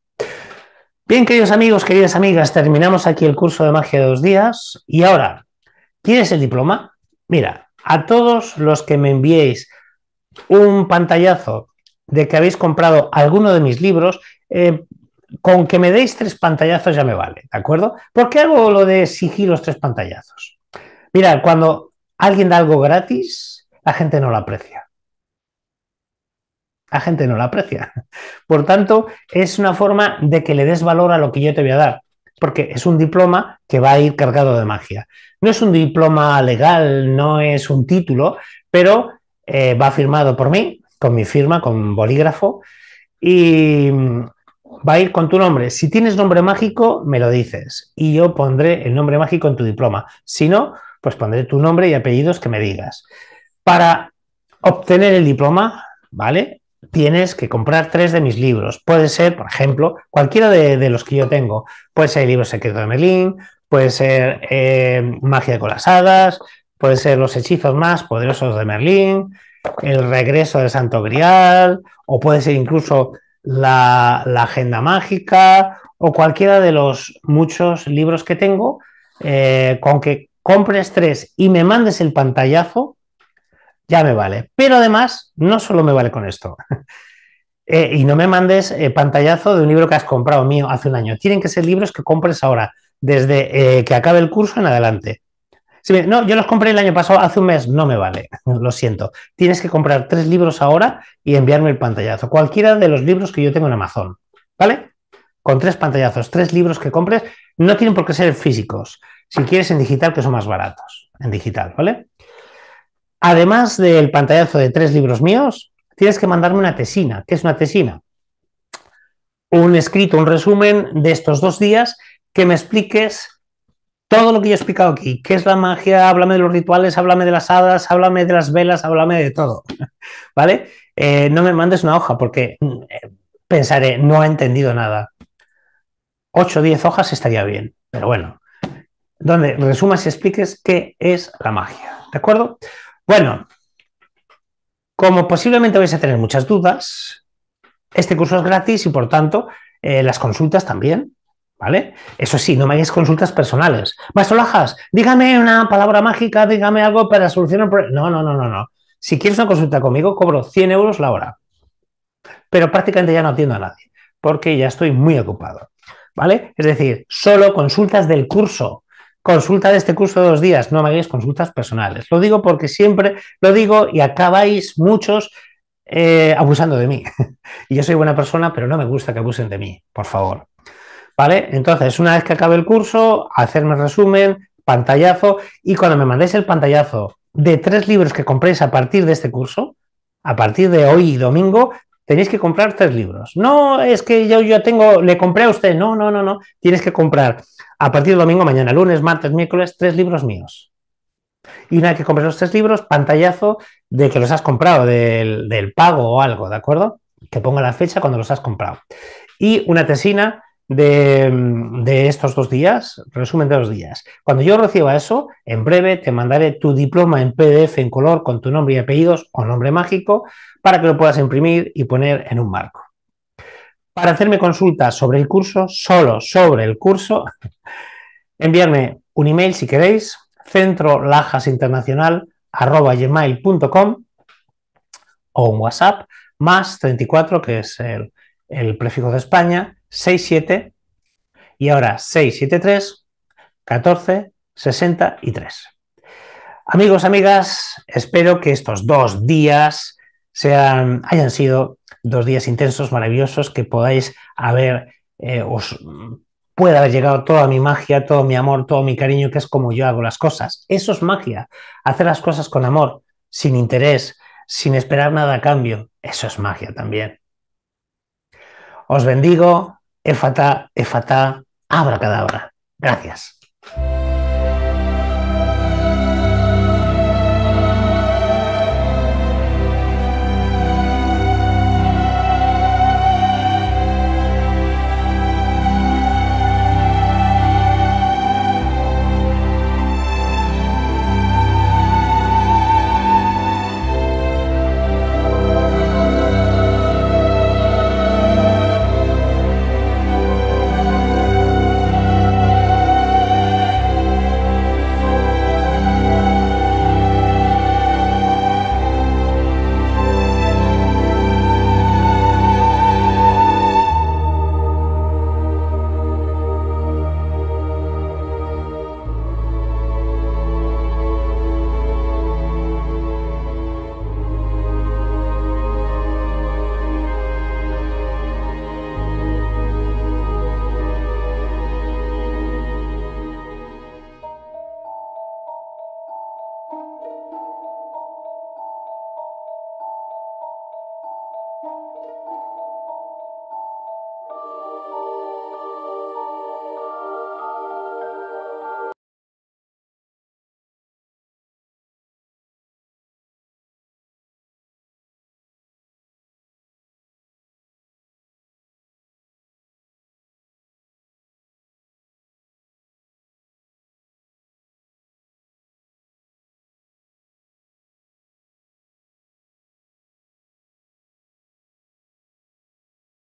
Bien, queridos amigos, queridas amigas, terminamos aquí el curso de magia de dos días. Y ahora, ¿quieres el diploma? Mira, a todos los que me enviéis un pantallazo de que habéis comprado alguno de mis libros, eh, con que me deis tres pantallazos ya me vale, ¿de acuerdo? ¿Por qué hago lo de exigir los tres pantallazos? Mira, cuando alguien da algo gratis, la gente no lo aprecia. La gente no lo aprecia. [LAUGHS] Por tanto, es una forma de que le des valor a lo que yo te voy a dar, porque es un diploma que va a ir cargado de magia. No es un diploma legal, no es un título, pero eh, va firmado por mí, con mi firma, con bolígrafo, y mm, va a ir con tu nombre. Si tienes nombre mágico, me lo dices y yo pondré el nombre mágico en tu diploma. Si no, pues pondré tu nombre y apellidos que me digas. Para obtener el diploma, ¿vale? Tienes que comprar tres de mis libros. Puede ser, por ejemplo, cualquiera de, los que yo tengo. Puede ser el libro secreto de Merlín, puede ser eh, Magia con las hadas, Pueden ser los hechizos más poderosos de Merlín, el regreso del Santo Grial, o puede ser incluso la, agenda mágica, o cualquiera de los muchos libros que tengo, eh, con que compres tres y me mandes el pantallazo, ya me vale. Pero además, no solo me vale con esto. [LAUGHS] Eh, y no me mandes el eh, pantallazo de un libro que has comprado mío hace un año. Tienen que ser libros que compres ahora, desde que acabe el curso en adelante no, yo los compré el año pasado, hace un mes, no me vale, [LAUGHS] lo siento. Tienes que comprar tres libros ahora y enviarme el pantallazo. Cualquiera de los libros que yo tengo en Amazon, ¿vale? Con tres pantallazos, tres libros que compres, no tienen por qué ser físicos. Si quieres en digital, que son más baratos, en digital, ¿vale? Además del pantallazo de tres libros míos, tienes que mandarme una tesina. ¿Qué es una tesina? Un escrito, un resumen de estos dos días que me expliques todo lo que yo he explicado aquí, qué es la magia, háblame de los rituales, háblame de las hadas, háblame de las velas, háblame de todo, [LAUGHS] ¿vale? Eh, no me mandes una hoja porque mm, eh, pensaré, no ha entendido nada. 8 o 10 hojas estaría bien, pero bueno, donde resumas y expliques qué es la magia, ¿de acuerdo? Bueno, como posiblemente vais a tener muchas dudas, este curso es gratis y por tanto eh, las consultas también, ¿Vale? Eso sí, no me hagáis consultas personales. Maestro Lajas, dígame una palabra mágica, dígame algo para solucionar el No, no, no, no, no. Si quieres una consulta conmigo, cobro 100 euros la hora. Pero prácticamente ya no atiendo a nadie, porque ya estoy muy ocupado. ¿Vale? Es decir, solo consultas del curso. Consulta de este curso de dos días, no me hagáis consultas personales. Lo digo porque siempre lo digo y acabáis muchos eh, abusando de mí. [LAUGHS] y yo soy buena persona, pero no me gusta que abusen de mí, por favor. ¿Vale? Entonces, una vez que acabe el curso, hacerme resumen, pantallazo, y cuando me mandéis el pantallazo de tres libros que compréis a partir de este curso, a partir de hoy y domingo, tenéis que comprar tres libros. No es que yo, yo tengo, le compré a usted, no, no, no, no. Tienes que comprar a partir de domingo, mañana, lunes, martes, miércoles, tres libros míos. Y una vez que compres los tres libros, pantallazo de que los has comprado, del, del pago o algo, ¿de acuerdo? Que ponga la fecha cuando los has comprado. Y una tesina de, estos dos días, resumen de los días. Cuando yo reciba eso, en breve te mandaré tu diploma en PDF en color con tu nombre y apellidos o nombre mágico para que lo puedas imprimir y poner en un marco. Para hacerme consultas sobre el curso, solo sobre el curso, [LAUGHS] enviarme un email si queréis, centrolajasinternacional.com o un WhatsApp más 34, que es el, el prefijo de España, 6, 7 y ahora 6, 7, 3, 14, 60 y 3. Amigos, amigas, espero que estos dos días sean, hayan sido dos días intensos, maravillosos, que podáis haber, eh, os pueda haber llegado toda mi magia, todo mi amor, todo mi cariño, que es como yo hago las cosas. Eso es magia, hacer las cosas con amor, sin interés, sin esperar nada a cambio. Eso es magia también. Os bendigo, Efata, efata, abra cadabra. Gracias.